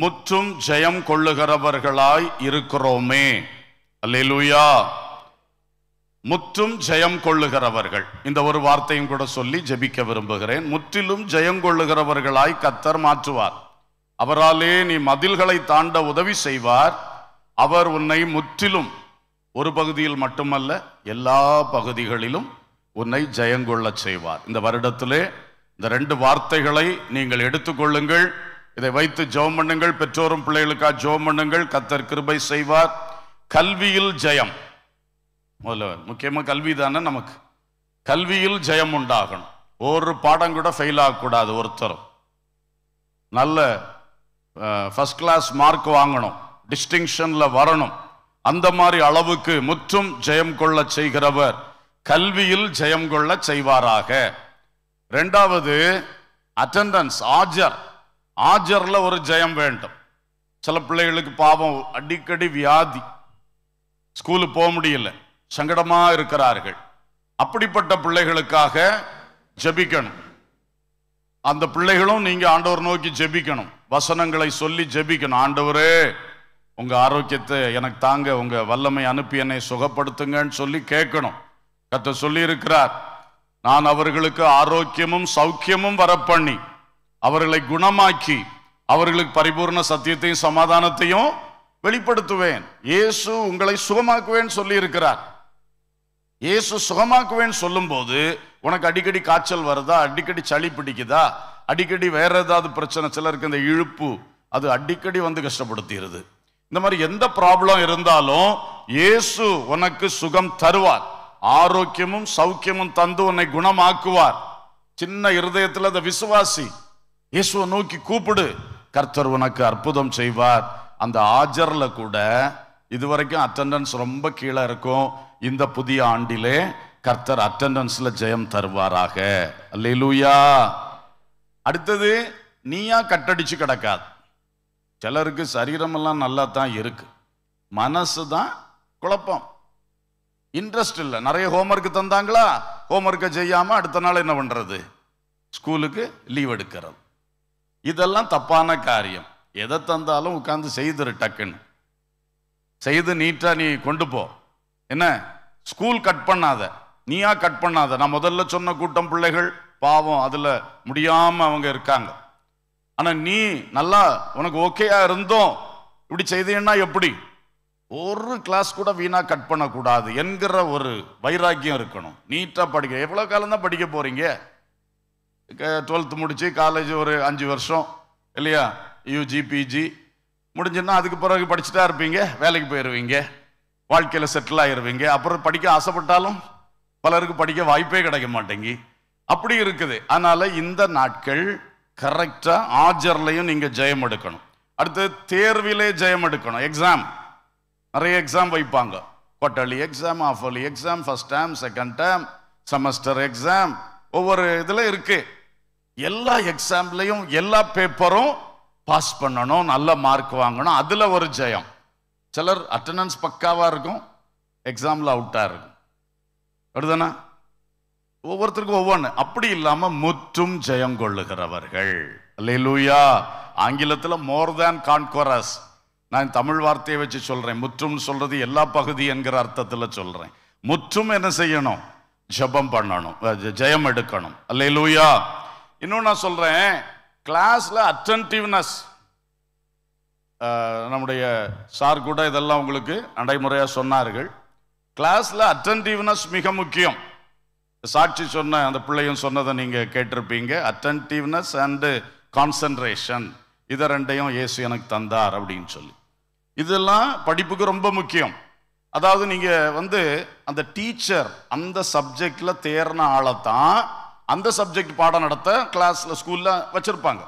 முற்றும் ஜெயம் கொள்ளுகிறவர்களாய் இருக்கிறோமே அல்லா முற்றும் ஜெயம் கொள்ளுகிறவர்கள் இந்த ஒரு வார்த்தையும் கூட சொல்லி ஜெபிக்க விரும்புகிறேன் முற்றிலும் ஜெயம் கொள்ளுகிறவர்களாய் கத்தர் மாற்றுவார் அவராலே நீ மதில்களை தாண்ட உதவி செய்வார் அவர் உன்னை முற்றிலும் ஒரு பகுதியில் மட்டுமல்ல எல்லா பகுதிகளிலும் உன்னை ஜெயங்கொள்ள செய்வார் இந்த வருடத்திலே இந்த ரெண்டு வார்த்தைகளை நீங்கள் எடுத்துக்கொள்ளுங்கள் இதை வைத்து ஜோம் பண்ணுங்கள் பெற்றோரும் பிள்ளைகளுக்காக ஜோம் பண்ணுங்கள் கத்தர் கிருபை செய்வார் கல்வியில் ஜெயம் முதல்ல முக்கியமாக கல்வி தானே நமக்கு கல்வியில் ஜெயம் உண்டாகணும் ஒரு பாடம் கூட ஃபெயில் ஆகக்கூடாது ஒருத்தரும் நல்ல ஃபஸ்ட் கிளாஸ் மார்க் வாங்கணும் டிஸ்டிங்ஷனில் வரணும் அந்த மாதிரி அளவுக்கு முற்றும் ஜெயம் கொள்ள செய்கிறவர் கல்வியில் ஜெயம் கொள்ள செய்வாராக ரெண்டாவது அட்டண்டன்ஸ் ஆஜர் ஆஜரில் ஒரு ஜெயம் வேண்டும் சில பிள்ளைகளுக்கு பாவம் அடிக்கடி வியாதி ஸ்கூலுக்கு போக முடியல சங்கடமாக இருக்கிறார்கள் அப்படிப்பட்ட பிள்ளைகளுக்காக ஜபிக்கணும் அந்த பிள்ளைகளும் நீங்கள் ஆண்டவர் நோக்கி ஜெபிக்கணும் வசனங்களை சொல்லி ஜெபிக்கணும் ஆண்டவரே உங்கள் ஆரோக்கியத்தை எனக்கு தாங்க உங்கள் வல்லமை அனுப்பி என்னை சுகப்படுத்துங்கன்னு சொல்லி கேட்கணும் கத்த சொல்லி இருக்கிறார் நான் அவர்களுக்கு ஆரோக்கியமும் சௌக்கியமும் வரப்பண்ணி அவர்களை குணமாக்கி அவர்களுக்கு பரிபூர்ண சத்தியத்தையும் சமாதானத்தையும் வெளிப்படுத்துவேன் இயேசு உங்களை சுகமாக்குவேன் சொல்லி இருக்கிறார் இயேசு சுகமாக்குவேன் சொல்லும்போது உனக்கு அடிக்கடி காய்ச்சல் வருதா அடிக்கடி சளி பிடிக்குதா அடிக்கடி வேற ஏதாவது பிரச்சனை சிலருக்கு இந்த இழுப்பு அது அடிக்கடி வந்து கஷ்டப்படுத்திடுது இந்த மாதிரி எந்த ப்ராப்ளம் இருந்தாலும் இயேசு உனக்கு சுகம் தருவார் ஆரோக்கியமும் சௌக்கியமும் தந்து உன்னை குணமாக்குவார் சின்ன இருதயத்தில் அந்த விசுவாசி இயேசுவை நோக்கி கூப்பிடு கர்த்தர் உனக்கு அற்புதம் செய்வார் அந்த ஆஜரில் கூட இதுவரைக்கும் அட்டண்டன்ஸ் ரொம்ப கீழே இருக்கும் இந்த புதிய ஆண்டிலே கர்த்தர் அட்டண்டன்ஸ்ல ஜெயம் தருவாராக அல்லூயா அடுத்தது நீயா கட்டடிச்சு கிடக்காது சிலருக்கு சரீரமெல்லாம் நல்லா தான் இருக்கு மனசு தான் குழப்பம் இன்ட்ரெஸ்ட் இல்லை நிறைய ஒர்க் தந்தாங்களா ஹோம்ஒர்க்கை செய்யாமல் அடுத்த நாள் என்ன பண்ணுறது ஸ்கூலுக்கு லீவ் எடுக்கிறது இதெல்லாம் தப்பான காரியம் எதை தந்தாலும் உட்காந்து செய்துரு டக்குன்னு செய்து நீட்டாக நீ கொண்டு போ என்ன ஸ்கூல் கட் பண்ணாத நீயா கட் பண்ணாத நான் முதல்ல சொன்ன கூட்டம் பிள்ளைகள் பாவம் அதில் முடியாமல் அவங்க இருக்காங்க ஆனால் நீ நல்லா உனக்கு ஓகேயா இருந்தோம் இப்படி செய்தீன்னா எப்படி ஒரு கிளாஸ் கூட வீணாக கட் பண்ணக்கூடாது என்கிற ஒரு வைராக்கியம் இருக்கணும் நீட்டாக படிக்க எவ்வளோ காலம் தான் படிக்க போகிறீங்க டுவெல்த்து முடித்து காலேஜ் ஒரு அஞ்சு வருஷம் இல்லையா யூஜி பிஜி முடிஞ்சுன்னா அதுக்கு பிறகு படிச்சுட்டா இருப்பீங்க வேலைக்கு போயிடுவீங்க வாழ்க்கையில் செட்டில் ஆயிடுவீங்க அப்புறம் படிக்க ஆசைப்பட்டாலும் பலருக்கு படிக்க வாய்ப்பே கிடைக்க மாட்டேங்கி அப்படி இருக்குது அதனால் இந்த நாட்கள் கரெக்டாக ஆஜர்லையும் நீங்கள் ஜெயம் எடுக்கணும் அடுத்து தேர்விலே ஜெயம் எடுக்கணும் எக்ஸாம் நிறைய எக்ஸாம் வைப்பாங்க quarterly exam half half yearly exam first term second term semester exam ஒவ்வொரு இதில் இருக்கு எல்லா எக்ஸாம்லையும் எல்லா பேப்பரும் பாஸ் பண்ணணும் நல்ல மார்க் வாங்கணும் அதில் ஒரு ஜெயம் சிலர் அட்டண்டன்ஸ் பக்காவாக இருக்கும் எக்ஸாமில் அவுட்டாக இருக்கும் அப்படிதானா ஒவ்வொருத்தருக்கும் ஒவ்வொன்று அப்படி இல்லாமல் முற்றும் ஜெயம் கொள்ளுகிறவர்கள் லூயா ஆங்கிலத்தில் மோர் தேன் கான்கோரஸ் நான் தமிழ் வார்த்தையை வச்சு சொல்கிறேன் முற்றும் சொல்கிறது எல்லா பகுதி என்கிற அர்த்தத்தில் சொல்கிறேன் முற்றும் என்ன செய்யணும் ஜபம் பண்ணணும் ஜெயம் எடுக்கணும் அல்ல லூயா இன்னும் நான் சொல்கிறேன் கிளாஸில் அட்டன்டிவ்னஸ் நம்முடைய சார் கூட இதெல்லாம் உங்களுக்கு நடைமுறையாக சொன்னார்கள் கிளாஸில் அட்டன்டிவ்னஸ் மிக முக்கியம் சாட்சி சொன்ன அந்த பிள்ளையும் சொன்னதை நீங்கள் கேட்டிருப்பீங்க அட்டன்டிவ்னஸ் அண்டு கான்சன்ட்ரேஷன் இதை ரெண்டையும் இயேசு எனக்கு தந்தார் அப்படின்னு சொல்லி இதெல்லாம் படிப்புக்கு ரொம்ப முக்கியம் அதாவது நீங்கள் வந்து அந்த டீச்சர் அந்த சப்ஜெக்ட்ல தேர்ன ஆளை தான் அந்த சப்ஜெக்ட் பாடம் நடத்த கிளாஸ்ல ஸ்கூலில் வச்சுருப்பாங்க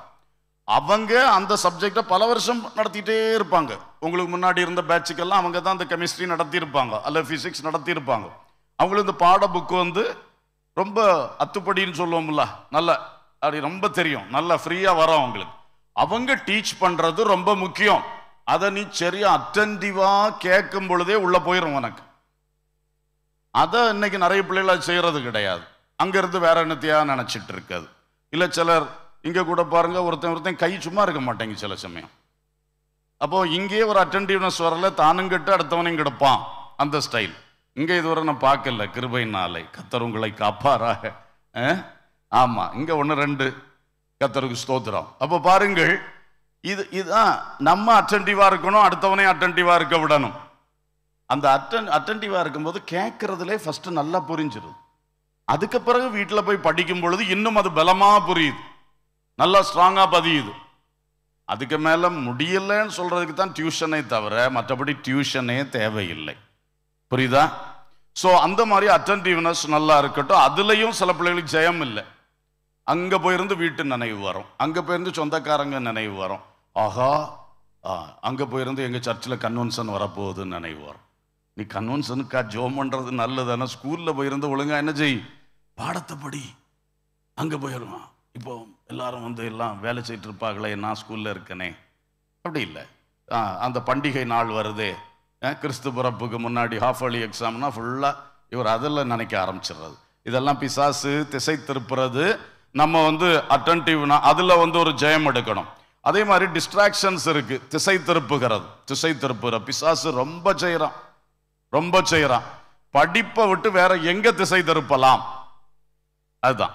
அவங்க அந்த சப்ஜெக்ட பல வருஷம் நடத்திட்டே இருப்பாங்க உங்களுக்கு முன்னாடி இருந்த பேட்சுக்கெல்லாம் அவங்க தான் அந்த கெமிஸ்ட்ரி நடத்தியிருப்பாங்க அல்ல ஃபிசிக்ஸ் நடத்தியிருப்பாங்க அவங்களும் இந்த பாட புக்கு வந்து ரொம்ப அத்துப்படின்னு சொல்லுவோம்ல நல்ல அப்படி ரொம்ப தெரியும் நல்லா ஃப்ரீயாக வரும் அவங்களுக்கு அவங்க டீச் பண்ணுறது ரொம்ப முக்கியம் அதை நீ சரியா அட்டன்டிவா கேட்கும் பொழுதே உள்ளே போயிடும் உனக்கு அதை இன்னைக்கு நிறைய பிள்ளைகளாக செய்கிறது கிடையாது இருந்து வேற என்னத்தையாக நினச்சிட்டு இருக்காது இல்லை சிலர் இங்கே கூட பாருங்க ஒருத்தன் ஒருத்தன் கை சும்மா இருக்க மாட்டேங்க சில சமயம் அப்போது இங்கேயே ஒரு அட்டன்டிவ்னஸ் வரல தானும் கெட்டு அடுத்தவனையும் கிடப்பான் அந்த ஸ்டைல் இங்கே இதுவரை நான் பார்க்கல கிருபை நாளை கத்தர் உங்களை காப்பாராக ஆமாம் இங்கே ஒன்று ரெண்டு கத்தருக்கு ஸ்தோத்திரம் அப்போ பாருங்கள் இது இதுதான் நம்ம அட்டன்டிவாக இருக்கணும் அடுத்தவனையும் அட்டன்டிவாக இருக்க விடணும் அந்த அட்டன் அட்டன்டிவாக இருக்கும்போது கேட்குறதுலே ஃபஸ்ட்டு நல்லா புரிஞ்சிருது அதுக்கு பிறகு வீட்டில் போய் படிக்கும் பொழுது இன்னும் அது பலமாக புரியுது நல்லா ஸ்ட்ராங்காக பதியுது அதுக்கு மேலே முடியலைன்னு சொல்கிறதுக்கு தான் டியூஷனே தவிர மற்றபடி டியூஷனே தேவையில்லை புரியுதா ஸோ அந்த மாதிரி அட்டன்டிவ்னஸ் நல்லா இருக்கட்டும் அதுலேயும் சில பிள்ளைகளுக்கு ஜெயம் இல்லை அங்கே போயிருந்து வீட்டு நினைவு வரும் அங்கே போயிருந்து சொந்தக்காரங்க நினைவு வரும் ஆஹா அங்கே போயிருந்து எங்கள் சர்ச்சில் கன்வென்ஷன் வரப்போகுதுன்னு நினைவு வரும் நீ கன்வென்ஷனுக்கா ஜோம் பண்ணுறது நல்லது ஆனால் ஸ்கூலில் போயிருந்து ஒழுங்காக என்ன செய் பாடத்தபடி அங்கே போயிடுவான் இப்போ எல்லாரும் வந்து எல்லாம் வேலை செய்யிட்டு இருப்பாங்களே நான் ஸ்கூலில் இருக்கனே அப்படி இல்லை அந்த பண்டிகை நாள் வருது கிறிஸ்து பிறப்புக்கு முன்னாடி ஹாஃப் அலி எக்ஸாம்னா ஃபுல்லாக இவர் அதில் நினைக்க ஆரம்பிச்சிடுறது இதெல்லாம் பிசாசு திசை திருப்புறது நம்ம வந்து அட்டன்டிவ்னா அதில் வந்து ஒரு ஜெயம் எடுக்கணும் அதே மாதிரி டிஸ்ட்ராக்ஷன்ஸ் இருக்கு திசை திருப்புகிறது திசை திருப்புகிற பிசாசு ரொம்ப செய்கிறான் ரொம்ப செய்கிறான் படிப்பை விட்டு வேற எங்க திசை திருப்பலாம் அதுதான்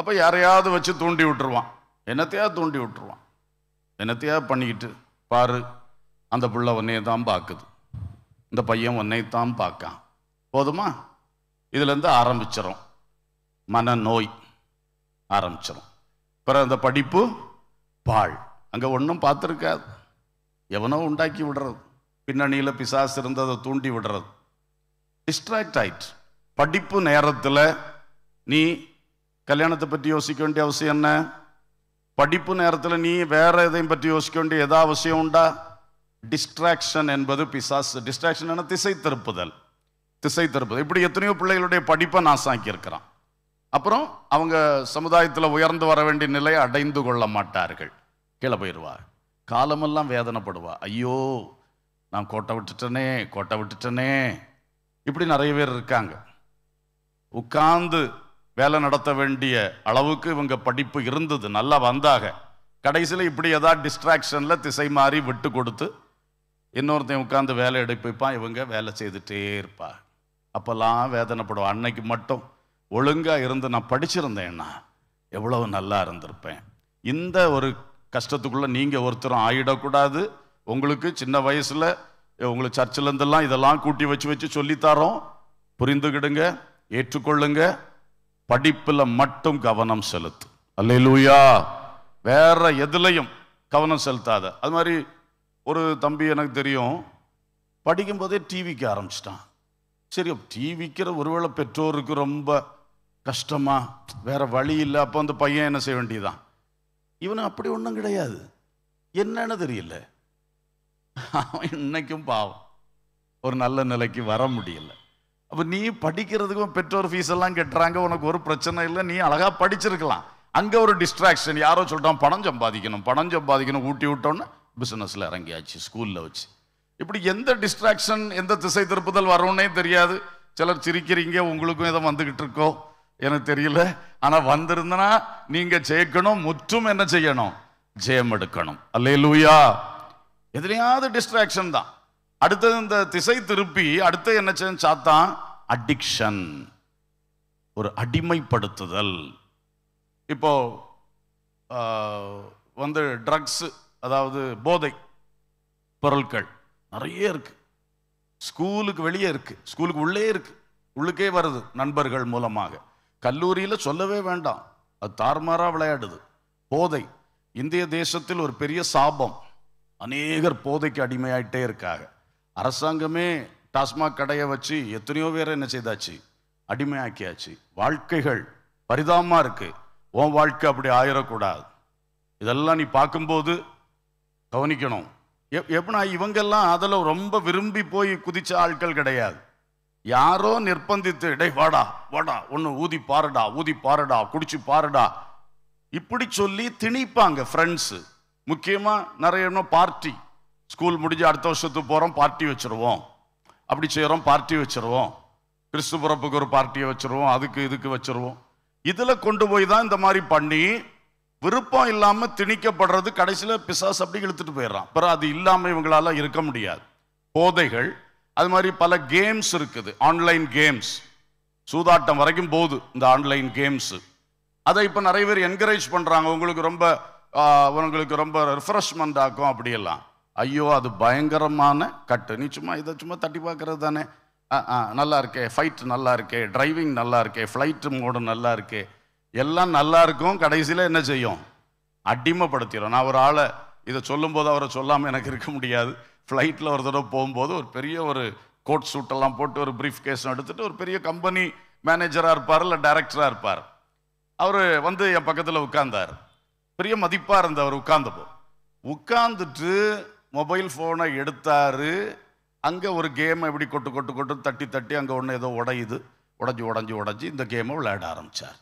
அப்போ யாரையாவது வச்சு தூண்டி விட்டுருவான் என்னத்தையா தூண்டி விட்டுருவான் என்னத்தையா பண்ணிக்கிட்டு பாரு அந்த புள்ள உன்னையை தான் பார்க்குது இந்த பையன் உன்னை தான் பார்க்கான் போதுமா இதுலேருந்து ஆரம்பிச்சிடும் மனநோய் ஆரம்பிச்சிடும் பிறகு அந்த படிப்பு பாழ் அங்கே ஒன்றும் பார்த்துருக்காது எவனோ உண்டாக்கி விடுறது பின்னணியில் பிசாசு இருந்ததை தூண்டி விடுறது டிஸ்ட்ராக்ட் ஆயிட்டு படிப்பு நேரத்தில் நீ கல்யாணத்தை பற்றி யோசிக்க வேண்டிய அவசியம் என்ன படிப்பு நேரத்தில் நீ வேற எதையும் பற்றி யோசிக்க வேண்டிய எதா அவசியம் உண்டா டிஸ்ட்ராக்ஷன் என்பது பிசாஸ் டிஸ்ட்ராக்ஷன் என திசை திருப்புதல் திசை திருப்புதல் இப்படி எத்தனையோ பிள்ளைகளுடைய படிப்பை நான் சாக்கியிருக்கிறான் அப்புறம் அவங்க சமுதாயத்தில் உயர்ந்து வர வேண்டிய நிலையை அடைந்து கொள்ள மாட்டார்கள் கீழே போயிடுவா காலமெல்லாம் வேதனைப்படுவா ஐயோ நான் கோட்டை விட்டுட்டனே கோட்டை விட்டுட்டனே இப்படி நிறைய பேர் இருக்காங்க உட்கார்ந்து வேலை நடத்த வேண்டிய அளவுக்கு இவங்க படிப்பு இருந்தது நல்லா வந்தாக கடைசியில் இப்படி ஏதாவது டிஸ்ட்ராக்ஷனில் திசை மாறி விட்டு கொடுத்து இன்னொருத்தையும் உட்காந்து வேலை எடுப்பிப்பான் இவங்க வேலை செய்துட்டே இருப்பா அப்போல்லாம் வேதனைப்படுவான் அன்னைக்கு மட்டும் ஒழுங்காக இருந்து நான் படிச்சிருந்தேன்னா எவ்வளவு நல்லா இருந்திருப்பேன் இந்த ஒரு கஷ்டத்துக்குள்ளே நீங்கள் ஒருத்தரும் ஆயிடக்கூடாது உங்களுக்கு சின்ன வயசில் உங்களுக்கு சர்ச்சிலேருந்தெல்லாம் இதெல்லாம் கூட்டி வச்சு வச்சு சொல்லித்தாரோம் புரிந்துக்கிடுங்க ஏற்றுக்கொள்ளுங்க படிப்பில் மட்டும் கவனம் செலுத்து அல்லையிலூயா வேற எதுலையும் கவனம் செலுத்தாத அது மாதிரி ஒரு தம்பி எனக்கு தெரியும் படிக்கும்போதே டிவிக்கு ஆரம்பிச்சிட்டான் சரி டிவிக்கிற ஒருவேளை பெற்றோருக்கு ரொம்ப கஷ்டமா வேற வழி இல்லை அப்போ அந்த பையன் என்ன செய்ய வேண்டியதான் இவனு அப்படி ஒன்றும் கிடையாது என்னன்னு தெரியல அவன் இன்னைக்கும் பாவம் ஒரு நல்ல நிலைக்கு வர முடியல அப்போ நீ படிக்கிறதுக்கும் பெற்றோர் ஃபீஸ் எல்லாம் கட்டுறாங்க உனக்கு ஒரு பிரச்சனை இல்லை நீ அழகாக படிச்சிருக்கலாம் அங்கே ஒரு டிஸ்ட்ராக்ஷன் யாரோ சொல்லிட்டான் பணம் சம்பாதிக்கணும் பணம் சம்பாதிக்கணும் ஊட்டி விட்டோன்னு பிஸ்னஸில் இறங்கியாச்சு ஸ்கூலில் வச்சு இப்படி எந்த டிஸ்ட்ராக்ஷன் எந்த திசை திருப்புதல் வரும்னே தெரியாது சிலர் சிரிக்கிறீங்க உங்களுக்கும் எதை வந்துக்கிட்டு இருக்கோ எனக்கு தெரியல ஆனால் வந்திருந்தனா நீங்கள் ஜெயிக்கணும் முற்றும் என்ன செய்யணும் ஜெயம் எடுக்கணும் அல்லே லூயா எதுலையாவது டிஸ்ட்ராக்ஷன் தான் அடுத்தது இந்த திசை திருப்பி அடுத்து என்ன செய்ய சாத்தான் அடிக்ஷன் ஒரு அடிமைப்படுத்துதல் இப்போ வந்து ட்ரக்ஸ் அதாவது போதை பொருட்கள் நிறைய இருக்கு ஸ்கூலுக்கு வெளியே இருக்கு ஸ்கூலுக்கு உள்ளே இருக்கு உள்ளுக்கே வருது நண்பர்கள் மூலமாக கல்லூரியில் சொல்லவே வேண்டாம் அது தார்மாராக விளையாடுது போதை இந்திய தேசத்தில் ஒரு பெரிய சாபம் அநேகர் போதைக்கு அடிமையாயிட்டே இருக்காங்க அரசாங்கமே டாஸ்மாக் கடையை வச்சு எத்தனையோ பேர் என்ன செய்தாச்சு அடிமையாக்கியாச்சு வாழ்க்கைகள் பரிதாபமாக இருக்குது உன் வாழ்க்கை அப்படி ஆயிடக்கூடாது இதெல்லாம் நீ பார்க்கும்போது கவனிக்கணும் எப்படின்னா இவங்கெல்லாம் அதில் ரொம்ப விரும்பி போய் குதிச்ச ஆட்கள் கிடையாது யாரோ நிர்பந்தித்து இடை வாடா வாடா ஒன்று ஊதி பாருடா ஊதி பாருடா குடிச்சு பாருடா இப்படி சொல்லி திணிப்பாங்க ஃப்ரெண்ட்ஸு முக்கியமாக நிறைய இன்னும் பார்ட்டி ஸ்கூல் முடிஞ்சு அடுத்த வருஷத்துக்கு போகிறோம் பார்ட்டி வச்சுருவோம் அப்படி செய்கிறோம் பார்ட்டி வச்சுருவோம் கிறிஸ்து பிறப்புக்கு ஒரு பார்ட்டியை வச்சுருவோம் அதுக்கு இதுக்கு வச்சுருவோம் இதில் கொண்டு போய் தான் இந்த மாதிரி பண்ணி விருப்பம் இல்லாமல் திணிக்கப்படுறது கடைசியில் பிசாஸ் அப்படி இழுத்துட்டு போயிடுறான் அப்புறம் அது இல்லாமல் இவங்களால இருக்க முடியாது போதைகள் அது மாதிரி பல கேம்ஸ் இருக்குது ஆன்லைன் கேம்ஸ் சூதாட்டம் வரைக்கும் போகுது இந்த ஆன்லைன் கேம்ஸு அதை இப்போ நிறைய பேர் என்கரேஜ் பண்ணுறாங்க உங்களுக்கு ரொம்ப உங்களுக்கு ரொம்ப ரிஃப்ரெஷ்மெண்ட் ஆக்கும் அப்படியெல்லாம் ஐயோ அது பயங்கரமான கட்டு நீ சும்மா இதை சும்மா தட்டி பார்க்கறது தானே நல்லா இருக்கே ஃபைட் நல்லா இருக்கே டிரைவிங் நல்லா இருக்கே ஃப்ளைட்டு மோடு நல்லா இருக்கே எல்லாம் நல்லா இருக்கும் கடைசியில் என்ன செய்யும் அடிமைப்படுத்திடும் நான் ஒரு ஆளை இதை சொல்லும்போது அவரை சொல்லாமல் எனக்கு இருக்க முடியாது ஃப்ளைட்டில் ஒரு தடவை போகும்போது ஒரு பெரிய ஒரு கோட் சூட்டெல்லாம் போட்டு ஒரு ப்ரீஃப் கேஸ் எடுத்துகிட்டு ஒரு பெரிய கம்பெனி மேனேஜராக இருப்பார் இல்லை டைரக்டராக இருப்பார் அவர் வந்து என் பக்கத்தில் உட்கார்ந்தார் பெரிய மதிப்பாக இருந்தவர் உட்கார்ந்தப்போ உட்காந்துட்டு மொபைல் ஃபோனை எடுத்தார் அங்கே ஒரு கேமை இப்படி கொட்டு கொட்டு கொட்டு தட்டி தட்டி அங்கே ஒன்று ஏதோ உடையுது உடஞ்சி உடஞ்சி உடஞ்சி இந்த கேமை விளையாட ஆரம்பித்தார்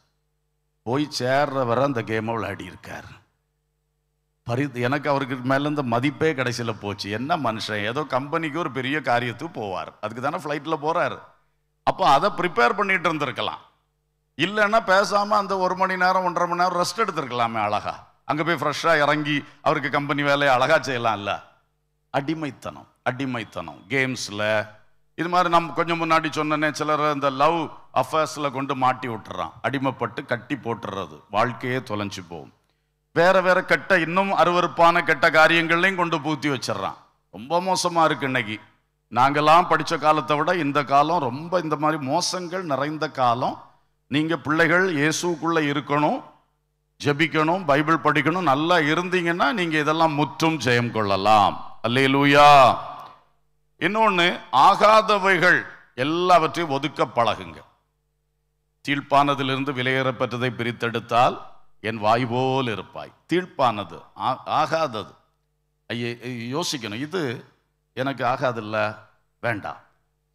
போய் சேர்ற வர அந்த கேமை விளையாடி இருக்காரு பரி எனக்கு அவருக்கு மேலேருந்து மதிப்பே கடைசியில் போச்சு என்ன மனுஷன் ஏதோ கம்பெனிக்கு ஒரு பெரிய காரியத்துக்கு போவார் அதுக்கு தானே ஃப்ளைட்டில் போகிறார் அப்போ அதை ப்ரிப்பேர் பண்ணிட்டு இருந்திருக்கலாம் இல்லைன்னா பேசாமல் அந்த ஒரு மணி நேரம் ஒன்றரை மணி நேரம் ரெஸ்ட் எடுத்துருக்கலாமே அழகா அங்கே போய் ஃப்ரெஷ்ஷாக இறங்கி அவருக்கு கம்பெனி வேலையை அழகாக இல்லை அடிமைத்தனம் அடிமைத்தனம் கேம்ஸில் இது மாதிரி நம்ம கொஞ்சம் முன்னாடி சொன்னனே சிலர் இந்த லவ் அஃபேர்ஸில் கொண்டு மாட்டி விட்டுறான் அடிமைப்பட்டு கட்டி போட்டுறது வாழ்க்கையே தொலைஞ்சு போகும் வேற வேற கெட்ட இன்னும் அருவறுப்பான கெட்ட காரியங்கள்லையும் கொண்டு பூத்தி வச்சிடறான் ரொம்ப மோசமாக இருக்கு இன்னைக்கு நாங்கள்லாம் படித்த காலத்தை விட இந்த காலம் ரொம்ப இந்த மாதிரி மோசங்கள் நிறைந்த காலம் நீங்கள் பிள்ளைகள் இயேசுக்குள்ளே இருக்கணும் ஜபிக்கணும் பைபிள் படிக்கணும் நல்லா இருந்தீங்கன்னா நீங்கள் இதெல்லாம் முற்றும் ஜெயம் கொள்ளலாம் அல்லே லூயா இன்னொன்று ஆகாதவைகள் எல்லாவற்றையும் ஒதுக்க பழகுங்க தீழ்ப்பானதிலிருந்து விலையேறப்பட்டதை பிரித்தெடுத்தால் என் வாய் போல் இருப்பாய் தீர்ப்பானது ஆகாதது ஐயே யோசிக்கணும் இது எனக்கு ஆகாதில்ல வேண்டாம்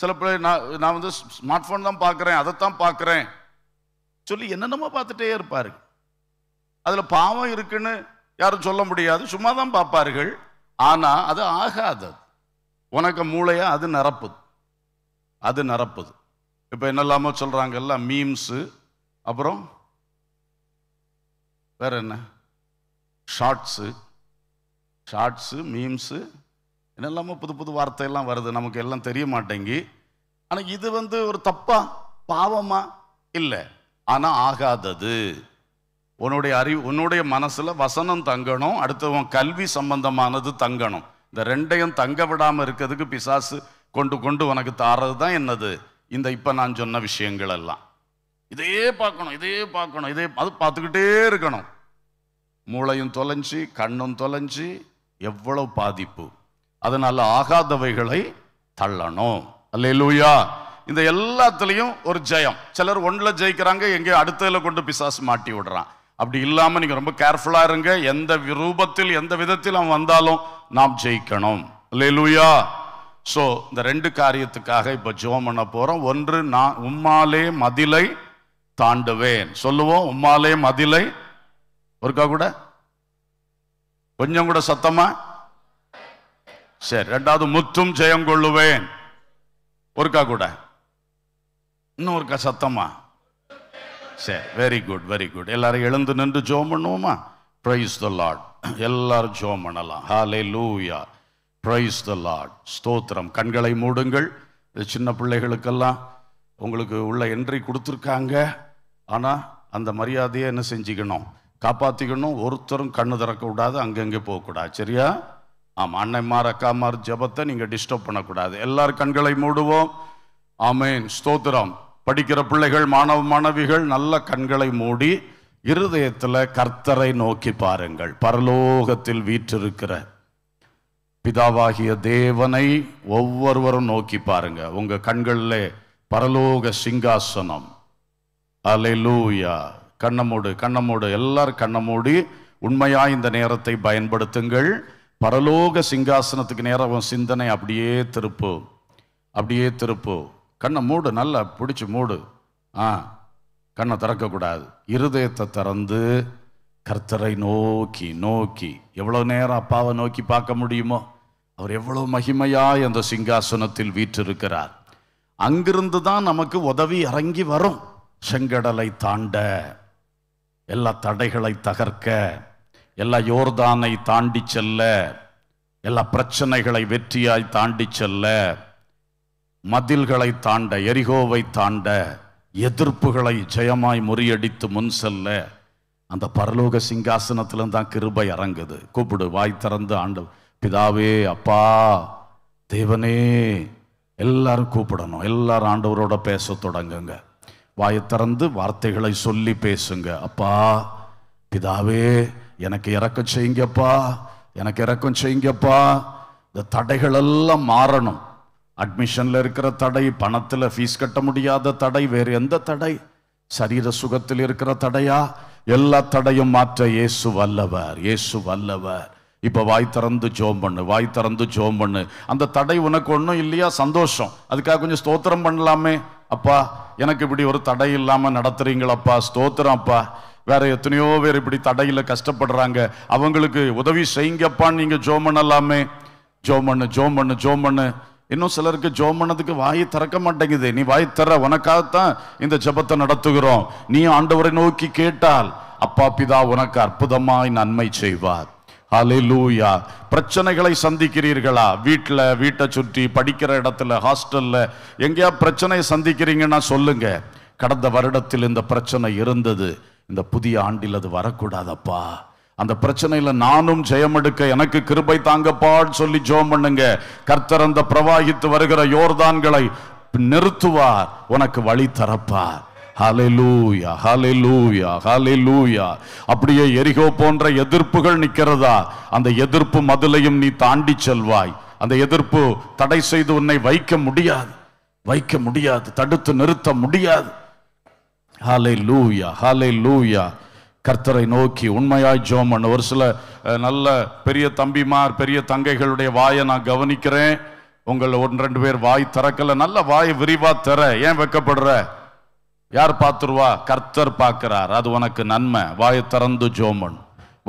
சில பிள்ளை நான் நான் வந்து ஸ்மார்ட் ஃபோன் தான் பார்க்குறேன் அதைத்தான் பார்க்குறேன் சொல்லி என்னென்னமோ பார்த்துட்டே இருப்பார்கள் அதில் பாவம் இருக்குன்னு யாரும் சொல்ல முடியாது சும்மா தான் பார்ப்பார்கள் ஆனால் அது ஆகாதது உனக்கு மூளையாக அது நிரப்புது அது நிரப்புது இப்போ என்னெல்லாமோ சொல்கிறாங்கல்ல மீம்ஸு அப்புறம் வேற என்ன ஷார்ட்ஸு ஷார்ட்ஸு மீம்ஸு என்னெல்லாமோ புது புது வார்த்தையெல்லாம் வருது நமக்கு எல்லாம் தெரிய மாட்டேங்கி ஆனால் இது வந்து ஒரு தப்பா பாவமா இல்லை ஆனால் ஆகாதது உன்னுடைய அறிவு உன்னுடைய மனசில் வசனம் தங்கணும் அடுத்தவன் கல்வி சம்பந்தமானது தங்கணும் இந்த ரெண்டையும் தங்க விடாமல் இருக்கிறதுக்கு பிசாசு கொண்டு கொண்டு உனக்கு தாரது தான் என்னது இந்த இப்போ நான் சொன்ன விஷயங்கள் எல்லாம் இதையே பார்க்கணும் இதையே பார்க்கணும் இதே அது பார்த்துக்கிட்டே இருக்கணும் மூளையும் தொலைஞ்சி கண்ணும் தொலைஞ்சி எவ்வளவு பாதிப்பு அதனால ஆகாதவைகளை தள்ளணும் அல்ல இந்த எல்லாத்துலேயும் ஒரு ஜெயம் சிலர் ஒன்றில் ஜெயிக்கிறாங்க எங்கேயோ அடுத்ததில் கொண்டு பிசாசு மாட்டி விடுறான் அப்படி இல்லாமல் நீங்கள் ரொம்ப கேர்ஃபுல்லாக இருங்க எந்த ரூபத்தில் எந்த விதத்தில் அவன் வந்தாலும் நாம் ஜெயிக்கணும் இல்லை லூயா ஸோ இந்த ரெண்டு காரியத்துக்காக இப்போ ஜோம் பண்ண போகிறோம் ஒன்று நான் உம்மாலே மதிலை தாண்டுவேன் சொல்லுவோம் உம்மாலே மதிலை ஒருக்கா கூட கொஞ்சம் கூட சத்தமா சரி ரெண்டாவது முத்தும் ஜெயம் கொள்ளுவேன் ஒருக்கா கூட இன்னும் ஒருக்கா சத்தமா சரி வெரி குட் வெரி குட் எல்லாரும் எழுந்து நின்று ஜோம் பண்ணுவோமா ப்ரைஸ் த லாட் எல்லாரும் ஜோம் பண்ணலாம் ஹாலே லூயா ப்ரைஸ் த லாட் ஸ்தோத்திரம் கண்களை மூடுங்கள் சின்ன பிள்ளைகளுக்கெல்லாம் உங்களுக்கு உள்ள என்ட்ரி கொடுத்துருக்காங்க ஆனால் அந்த மரியாதையை என்ன செஞ்சுக்கணும் காப்பாற்றிக்கணும் ஒருத்தரும் கண்ணு திறக்கக்கூடாது அங்கங்கே போகக்கூடாது சரியா ஆமாம் அன்னைமார் அக்காமார் ஜபத்தை நீங்கள் டிஸ்டர்ப் பண்ணக்கூடாது எல்லார் கண்களை மூடுவோம் ஆமேன் ஸ்தோத்திரம் படிக்கிற பிள்ளைகள் மாணவ மாணவிகள் நல்ல கண்களை மூடி இருதயத்தில் கர்த்தரை நோக்கி பாருங்கள் பரலோகத்தில் வீற்றிருக்கிற பிதாவாகிய தேவனை ஒவ்வொருவரும் நோக்கி பாருங்க உங்கள் கண்களில் பரலோக சிங்காசனம் அலைலூயா கண்ணமூடு கண்ணமூடு எல்லார் கண்ணமோடி உண்மையா இந்த நேரத்தை பயன்படுத்துங்கள் பரலோக சிங்காசனத்துக்கு நேரம் சிந்தனை அப்படியே திருப்பு அப்படியே திருப்பு கண்ணை மூடு நல்லா பிடிச்சி மூடு ஆ கண்ணை திறக்கக்கூடாது இருதயத்தை திறந்து கர்த்தரை நோக்கி நோக்கி எவ்வளோ நேரம் அப்பாவை நோக்கி பார்க்க முடியுமோ அவர் எவ்வளோ மகிமையாக அந்த சிங்காசனத்தில் வீற்றிருக்கிறார் அங்கிருந்து தான் நமக்கு உதவி இறங்கி வரும் செங்கடலை தாண்ட எல்லா தடைகளை தகர்க்க எல்லா யோர்தானை தாண்டி செல்ல எல்லா பிரச்சனைகளை வெற்றியாய் தாண்டி செல்ல மதில்களை தாண்ட எரிகோவை தாண்ட எதிர்ப்புகளை ஜெயமாய் முறியடித்து முன் செல்ல அந்த பரலோக சிங்காசனத்திலும் தான் கிருபை இறங்குது கூப்பிடு வாய் திறந்து ஆண்டு பிதாவே அப்பா தேவனே எல்லாரும் கூப்பிடணும் எல்லாரும் ஆண்டவரோட பேச தொடங்குங்க வாயை திறந்து வார்த்தைகளை சொல்லி பேசுங்க அப்பா பிதாவே எனக்கு இறக்கம் செய்யுங்கப்பா எனக்கு இறக்கம் செய்யுங்கப்பா இந்த தடைகள் எல்லாம் மாறணும் அட்மிஷனில் இருக்கிற தடை பணத்தில் ஃபீஸ் கட்ட முடியாத தடை வேறு எந்த தடை சரீர சுகத்தில் இருக்கிற தடையா எல்லா தடையும் மாற்ற இயேசு வல்லவர் இயேசு வல்லவர் இப்போ வாய் திறந்து ஜோம் பண்ணு வாய் திறந்து ஜோம் பண்ணு அந்த தடை உனக்கு ஒன்றும் இல்லையா சந்தோஷம் அதுக்காக கொஞ்சம் ஸ்தோத்திரம் பண்ணலாமே அப்பா எனக்கு இப்படி ஒரு தடை இல்லாமல் நடத்துறீங்களப்பா ஸ்தோத்திரம் அப்பா வேற எத்தனையோ பேர் இப்படி தடையில் கஷ்டப்படுறாங்க அவங்களுக்கு உதவி செய்யுங்கப்பான்னு நீங்கள் ஜோம் பண்ணலாமே ஜோம் பண்ணு ஜோம் பண்ணு ஜோம் பண்ணு இன்னும் சிலருக்கு ஜோம் பண்ணதுக்கு வாய் திறக்க மாட்டேங்குது நீ வாய் தர உனக்காகத்தான் இந்த ஜபத்தை நடத்துகிறோம் நீ ஆண்டவரை நோக்கி கேட்டால் அப்பா பிதா உனக்கு அற்புதமாய் நன்மை செய்வார் அலிலூயா பிரச்சனைகளை சந்திக்கிறீர்களா வீட்டில் வீட்டை சுற்றி படிக்கிற இடத்துல ஹாஸ்டலில் எங்கேயா பிரச்சனையை சந்திக்கிறீங்கன்னா சொல்லுங்க கடந்த வருடத்தில் இந்த பிரச்சனை இருந்தது இந்த புதிய ஆண்டில் அது வரக்கூடாதப்பா அந்த பிரச்சனையில் நானும் ஜெயமெடுக்க எனக்கு கிருபை தாங்கப்பான்னு சொல்லி ஜோம் பண்ணுங்க கர்த்தர் அந்த பிரவாகித்து வருகிற யோர்தான்களை நிறுத்துவார் உனக்கு வழி தரப்பார் ஹலெலூயா ஹலெலூயா ஹலெலூயா அப்படியே எரிகோ போன்ற எதிர்ப்புகள் நிற்கிறதா அந்த எதிர்ப்பு மதுளையும் நீ தாண்டி செல்வாய் அந்த எதிர்ப்பு தடை செய்து உன்னை வைக்க முடியாது வைக்க முடியாது தடுத்து நிறுத்த முடியாது ஹாலை லூயா ஹாலை லூயா கர்த்தரை நோக்கி உண்மையாய் ஜோமன் ஒரு சில நல்ல பெரிய தம்பிமார் பெரிய தங்கைகளுடைய வாயை நான் கவனிக்கிறேன் உங்களை ஒன்று ரெண்டு பேர் வாய் திறக்கல நல்ல வாய் விரிவாக தர ஏன் வைக்கப்படுற யார் பார்த்துருவா கர்த்தர் பார்க்கிறார் அது உனக்கு நன்மை வாய் திறந்து ஜோமன்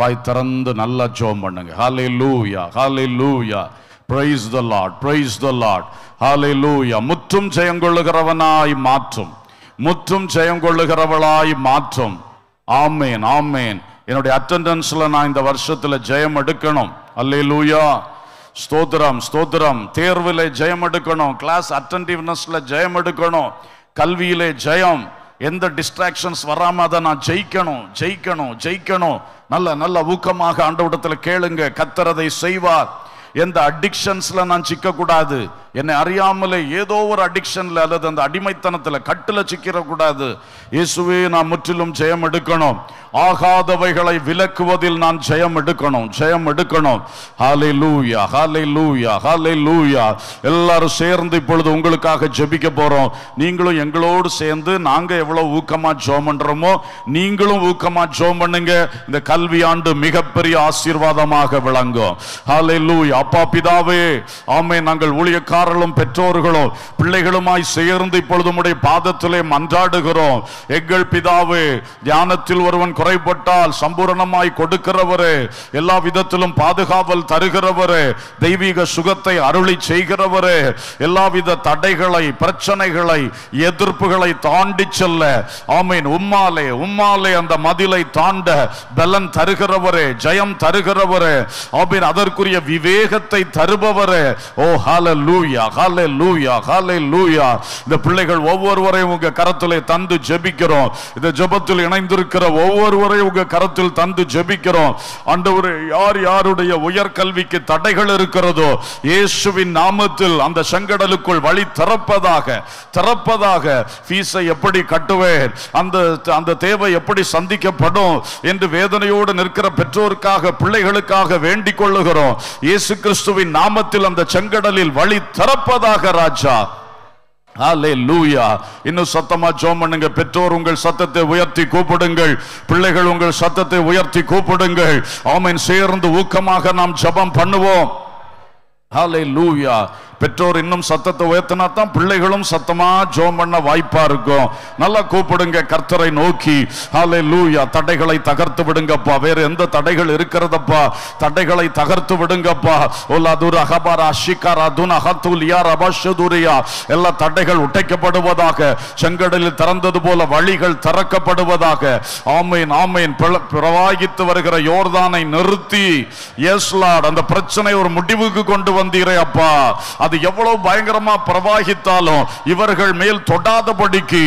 வாய் திறந்து நல்லா ஜோம் பண்ணுங்க ஹாலே hallelujah hallelujah praise the lord praise the lord hallelujah முற்றும் செயங்கொள்ளுகிறவனாய் மாற்றும் முற்றும் செயங்கொள்ளுகிறவளாய் மாற்றும் ஆமேன் ஆமேன் என்னுடைய அட்டண்டன்ஸில் நான் இந்த வருஷத்தில் ஜெயம் எடுக்கணும் அல்லே லூயா ஸ்தோத்திரம் ஸ்தோத்திரம் தேர்வில் ஜெயம் எடுக்கணும் கிளாஸ் அட்டன்டிவ்னஸில் ஜெயம் எடுக்கணும் கல்வியிலே ஜெயம் எந்த டிஸ்ட்ராக்ஷன்ஸ் வராம அதை நான் ஜெயிக்கணும் ஜெயிக்கணும் ஜெயிக்கணும் நல்ல நல்ல ஊக்கமாக ஆண்டவடத்தில் கேளுங்க கத்தரதை செய்வார் எந்த அடிக்ஷன்ஸ்ல நான் சிக்கக்கூடாது என்னை அறியாமலே ஏதோ ஒரு அடிக்ஷன்ல அல்லது அந்த அடிமைத்தனத்தில் கட்டுல சிக்கிறக்கூடாது இயேசுவே நான் முற்றிலும் ஜெயம் எடுக்கணும் ஆகாதவைகளை விலக்குவதில் நான் ஜெயம் எடுக்கணும் ஜெயம் எடுக்கணும் ஹாலே லூயா ஹாலே லூயா ஹாலே லூயா எல்லாரும் சேர்ந்து இப்பொழுது உங்களுக்காக ஜெபிக்க போறோம் நீங்களும் எங்களோடு சேர்ந்து நாங்க எவ்வளவு ஊக்கமா ஜோம் பண்றோமோ நீங்களும் ஊக்கமா ஜோம் பண்ணுங்க இந்த கல்வி ஆண்டு மிகப்பெரிய ஆசீர்வாதமாக விளங்கும் ஹாலை லூயா அப்பா பிதாவே ஆமே நாங்கள் ஊழியக்காரர்களும் பெற்றோர்களும் பிள்ளைகளுமாய் சேர்ந்து இப்பொழுது உடைய பாதத்திலே மன்றாடுகிறோம் எங்கள் பிதாவே தியானத்தில் ஒருவன் குறைபட்டால் சம்பூரணமாய் கொடுக்கிறவரே எல்லா விதத்திலும் பாதுகாவல் தருகிறவரே தெய்வீக சுகத்தை அருளி செய்கிறவரே எல்லாவித தடைகளை பிரச்சனைகளை எதிர்ப்புகளை தாண்டி செல்ல ஆமீன் உம்மாலே உம்மாலே அந்த மதிலை தாண்ட பலன் தருகிறவரே ஜெயம் தருகிறவரே ஆமீன் அதற்குரிய விவேக விவேகத்தை தருபவரே ஓ ஹால லூயா ஹால லூயா ஹால லூயா இந்த பிள்ளைகள் ஒவ்வொருவரையும் உங்க கரத்திலே தந்து ஜெபிக்கிறோம் இந்த ஜெபத்தில் இணைந்திருக்கிற ஒவ்வொருவரையும் உங்க கரத்தில் தந்து ஜெபிக்கிறோம் ஆண்டவர் யார் யாருடைய உயர்கல்விக்கு தடைகள் இருக்கிறதோ இயேசுவின் நாமத்தில் அந்த செங்கடலுக்குள் வழி திறப்பதாக திறப்பதாக ஃபீஸை எப்படி கட்டுவேன் அந்த அந்த தேவை எப்படி சந்திக்கப்படும் என்று வேதனையோடு நிற்கிற பெற்றோருக்காக பிள்ளைகளுக்காக வேண்டிக் கொள்ளுகிறோம் இயேசு கிறிஸ்துவின் நாமத்தில் அந்த செங்கடலில் வழி தரப்பதாக ராஜா இன்னும் சத்தமா ஜோம் பெற்றோர் உங்கள் சத்தத்தை உயர்த்தி கூப்பிடுங்கள் பிள்ளைகள் உங்கள் சத்தத்தை உயர்த்தி கூப்பிடுங்கள் ஆமீன் சேர்ந்து ஊக்கமாக நாம் ஜபம் பண்ணுவோம் லூயா பெற்றோர் இன்னும் சத்தத்தை உயர்த்தினா தான் பிள்ளைகளும் சத்தமா ஜோம் பண்ண வாய்ப்பா இருக்கும் நல்லா கூப்பிடுங்க கர்த்தரை நோக்கி ஹாலே லூயா தடைகளை தகர்த்து விடுங்கப்பா வேற எந்த தடைகள் இருக்கிறதப்பா தடைகளை தகர்த்து விடுங்கப்பா ஓலா அகபார் அஷிகார் அதுன் யார் ரபாஷதுரியா எல்லா தடைகள் உடைக்கப்படுவதாக செங்கடலில் திறந்தது போல வழிகள் திறக்கப்படுவதாக ஆமையின் ஆமையின் பிரவாகித்து வருகிற யோர்தானை நிறுத்தி எஸ்லாட் அந்த பிரச்சனை ஒரு முடிவுக்கு கொண்டு வந்தீரே அப்பா அது எவ்வளவு பயங்கரமா பிரவாகித்தாலும் இவர்கள் மேல் தொடாதபடிக்கு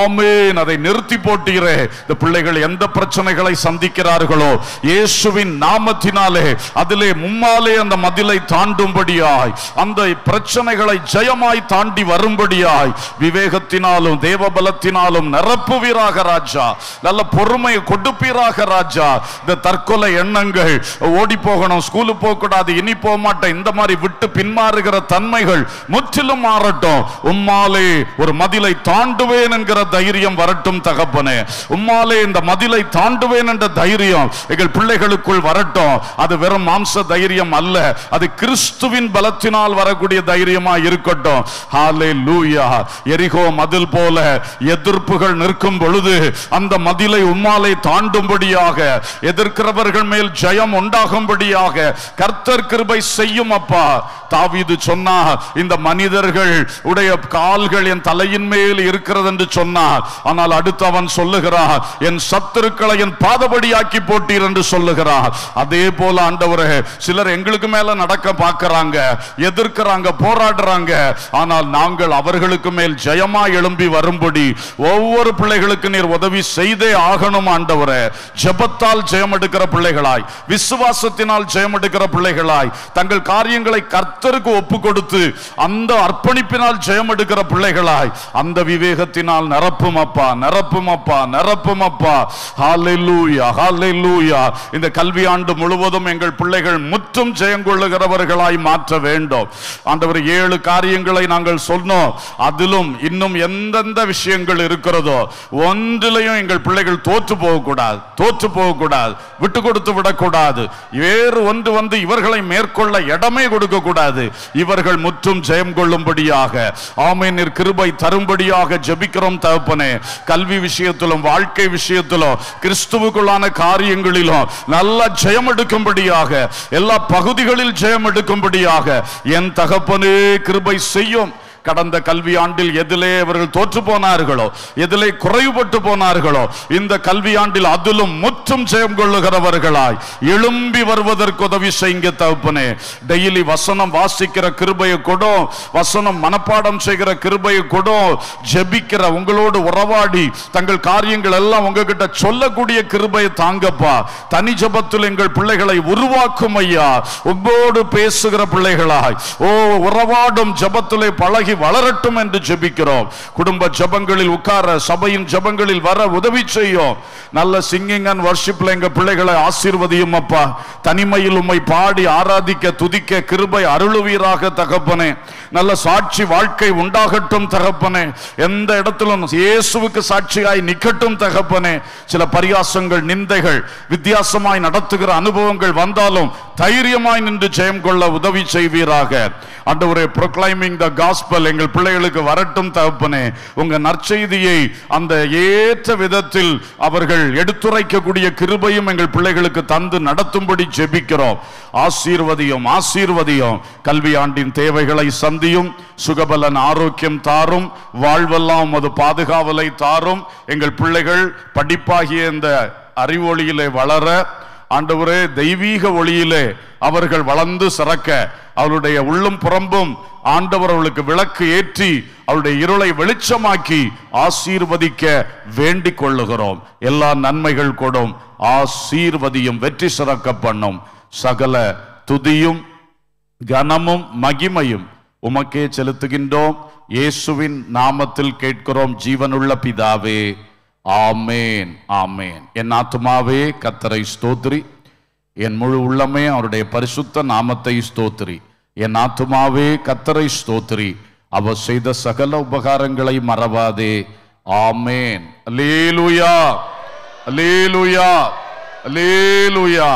ஆமேன் அதை நிறுத்தி போட்டுகிறேன் இந்த பிள்ளைகள் எந்த பிரச்சனைகளை சந்திக்கிறார்களோ இயேசுவின் நாமத்தினாலே அதிலே மும்மாலே அந்த மதிலை தாண்டும்படியாய் அந்த பிரச்சனைகளை ஜெயமாய் தாண்டி வரும்படியாய் விவேகத்தினாலும் தேவபலத்தினாலும் நிரப்புவீராக ராஜா நல்ல பொறுமையை கொடுப்பீராக ராஜா இந்த தற்கொலை எண்ணங்கள் ஓடி போகணும் ஸ்கூலுக்கு போக கூடாது இனி போக மாட்டேன் இந்த மாதிரி விட்டு பின்மாறுகிற தன் தன்மைகள் முற்றிலும் மாறட்டும் உம்மாலே ஒரு மதிலை தாண்டுவேன் என்கிற தைரியம் வரட்டும் தகப்பனே உம்மாலே இந்த மதிலை தாண்டுவேன் என்ற தைரியம் எங்கள் பிள்ளைகளுக்குள் வரட்டும் அது வெறும் மாம்ச தைரியம் அல்ல அது கிறிஸ்துவின் பலத்தினால் வரக்கூடிய தைரியமா இருக்கட்டும் ஹாலே லூயா எரிகோ மதில் போல எதிர்ப்புகள் நிற்கும் பொழுது அந்த மதிலை உம்மாலை தாண்டும்படியாக எதிர்க்கிறவர்கள் மேல் ஜெயம் உண்டாகும்படியாக கர்த்தர் கிருபை செய்யும் அப்பா தாவிது சொன்னார் இந்த மனிதர்கள் உடைய கால்கள் என் தலையின் மேல் இருக்கிறது என்று சொன்னார் ஆனால் அடுத்து அவன் சொல்லுகிறார் என் சத்துருக்களை என் பாதபடியாக்கி போட்டீர் என்று சொல்லுகிறார் அதே போல ஆண்டவரே சிலர் எங்களுக்கு மேல நடக்க பார்க்கிறாங்க எதிர்க்கிறாங்க போராடுறாங்க ஆனால் நாங்கள் அவர்களுக்கு மேல் ஜெயமா எழும்பி வரும்படி ஒவ்வொரு பிள்ளைகளுக்கு நீர் உதவி செய்தே ஆகணும் ஆண்டவரே ஜபத்தால் ஜெயம் எடுக்கிற பிள்ளைகளாய் விசுவாசத்தினால் ஜெயம் எடுக்கிற பிள்ளைகளாய் தங்கள் காரியங்களை கர்த்தருக்கு ஒப்பு கொடுத்து கொடுத்து அந்த அர்ப்பணிப்பினால் ஜெயம் எடுக்கிற பிள்ளைகளாய் அந்த விவேகத்தினால் நிரப்பும் அப்பா நிரப்பும் அப்பா நிரப்பும் அப்பா ஹாலூயா இந்த கல்வி ஆண்டு முழுவதும் எங்கள் பிள்ளைகள் முற்றும் ஜெயம் கொள்ளுகிறவர்களாய் மாற்ற வேண்டும் அந்த ஒரு ஏழு காரியங்களை நாங்கள் சொன்னோம் அதிலும் இன்னும் எந்தெந்த விஷயங்கள் இருக்கிறதோ ஒன்றிலையும் எங்கள் பிள்ளைகள் தோற்று போகக்கூடாது தோற்று போகக்கூடாது விட்டு கொடுத்து விடக்கூடாது வேறு ஒன்று வந்து இவர்களை மேற்கொள்ள இடமே கொடுக்க கூடாது இவர்கள் அவர்கள் முற்றும் ஜெயம் கொள்ளும்படியாக ஆமீன் கிருபை தரும்படியாக ஜபிக்கிறோம் தகப்பனே கல்வி விஷயத்திலும் வாழ்க்கை விஷயத்திலும் கிறிஸ்துவுக்குள்ளான காரியங்களிலும் நல்ல ஜெயம் எடுக்கும்படியாக எல்லா பகுதிகளில் ஜெயம் எடுக்கும்படியாக என் தகப்பனே கிருபை செய்யும் கடந்த கல்வி ஆண்டில் எதிலே அவர்கள் தோற்று போனார்களோ எதிலே குறைவுபட்டு போனார்களோ இந்த கல்வி ஆண்டில் அதிலும் முற்றும் ஜெயம் கொள்ளுகிறவர்களாய் எழும்பி வருவதற்கு உதவி செய்ய தகுப்பனே டெய்லி வசனம் வாசிக்கிற கிருபையை கொடும் வசனம் மனப்பாடம் செய்கிற கிருபையை கொடும் ஜெபிக்கிற உங்களோடு உறவாடி தங்கள் காரியங்கள் எல்லாம் உங்ககிட்ட சொல்லக்கூடிய கிருபையை தாங்கப்பா தனி ஜபத்தில் எங்கள் பிள்ளைகளை உருவாக்கும் ஐயா உங்களோடு பேசுகிற பிள்ளைகளாய் ஓ உறவாடும் ஜபத்திலே பழகி வளரட்டும் என்று ஜெபிக்கிறோம் குடும்ப ஜபங்களில் உட்கார சபையின் ஜபங்களில் வர உதவி செய்யும் நல்ல சிங்கிங் அண்ட் வர்ஷிப்ல எங்க பிள்ளைகளை ஆசீர்வதியும் அப்பா தனிமையில் உண்மை பாடி ஆராதிக்க துதிக்க கிருபை அருளுவீராக தகப்பனே நல்ல சாட்சி வாழ்க்கை உண்டாகட்டும் தகப்பனே எந்த இடத்திலும் இயேசுவுக்கு சாட்சியாய் நிக்கட்டும் தகப்பனே சில பரியாசங்கள் நிந்தைகள் வித்தியாசமாய் நடத்துகிற அனுபவங்கள் வந்தாலும் தைரியமாய் நின்று ஜெயம் கொள்ள உதவி செய்வீராக அண்டவரே ஒரு ப்ரொக்ளைமிங் த காஸ்பல் எங்கள் பிள்ளைகளுக்கு வரட்டும் தகப்பனே உங்க நற்செய்தியை அந்த ஏற்ற விதத்தில் அவர்கள் எடுத்துரைக்கக்கூடிய கிருபையும் எங்கள் பிள்ளைகளுக்கு தந்து நடத்தும்படி ஜெபிக்கிறோம் ஆசீர்வதியும் ஆசீர்வதியும் கல்வி ஆண்டின் தேவைகளை சந்தியும் சுகபலன் ஆரோக்கியம் தாரும் வாழ்வெல்லாம் அது பாதுகாவலை தாரும் எங்கள் பிள்ளைகள் படிப்பாகிய இந்த அறிவொளியிலே வளர ஆண்டவரே தெய்வீக ஒளியிலே அவர்கள் வளர்ந்து சிறக்க அவருடைய உள்ளும் புறம்பும் ஆண்டவர் அவளுக்கு விளக்கு ஏற்றி அவளுடைய இருளை வெளிச்சமாக்கி ஆசீர்வதிக்க வேண்டிக் கொள்ளுகிறோம் எல்லா நன்மைகள் கொடும் ஆசீர்வதியும் வெற்றி சிறக்க பண்ணும் சகல துதியும் கனமும் மகிமையும் உமக்கே செலுத்துகின்றோம் இயேசுவின் நாமத்தில் கேட்கிறோம் ஜீவனுள்ள பிதாவே ஆமேன் ஆமேன் என் ஆத்துமாவே கத்தரை ஸ்தோத்ரி என் முழு உள்ளமே அவருடைய பரிசுத்த நாமத்தை ஸ்தோத்ரி என் ஆத்துமாவே கத்தரை ஸ்தோத்ரி அவ செய்த சகல உபகாரங்களை மறவாதே ஆமேன் அலேலுயா அலேலுயா அலேலுயா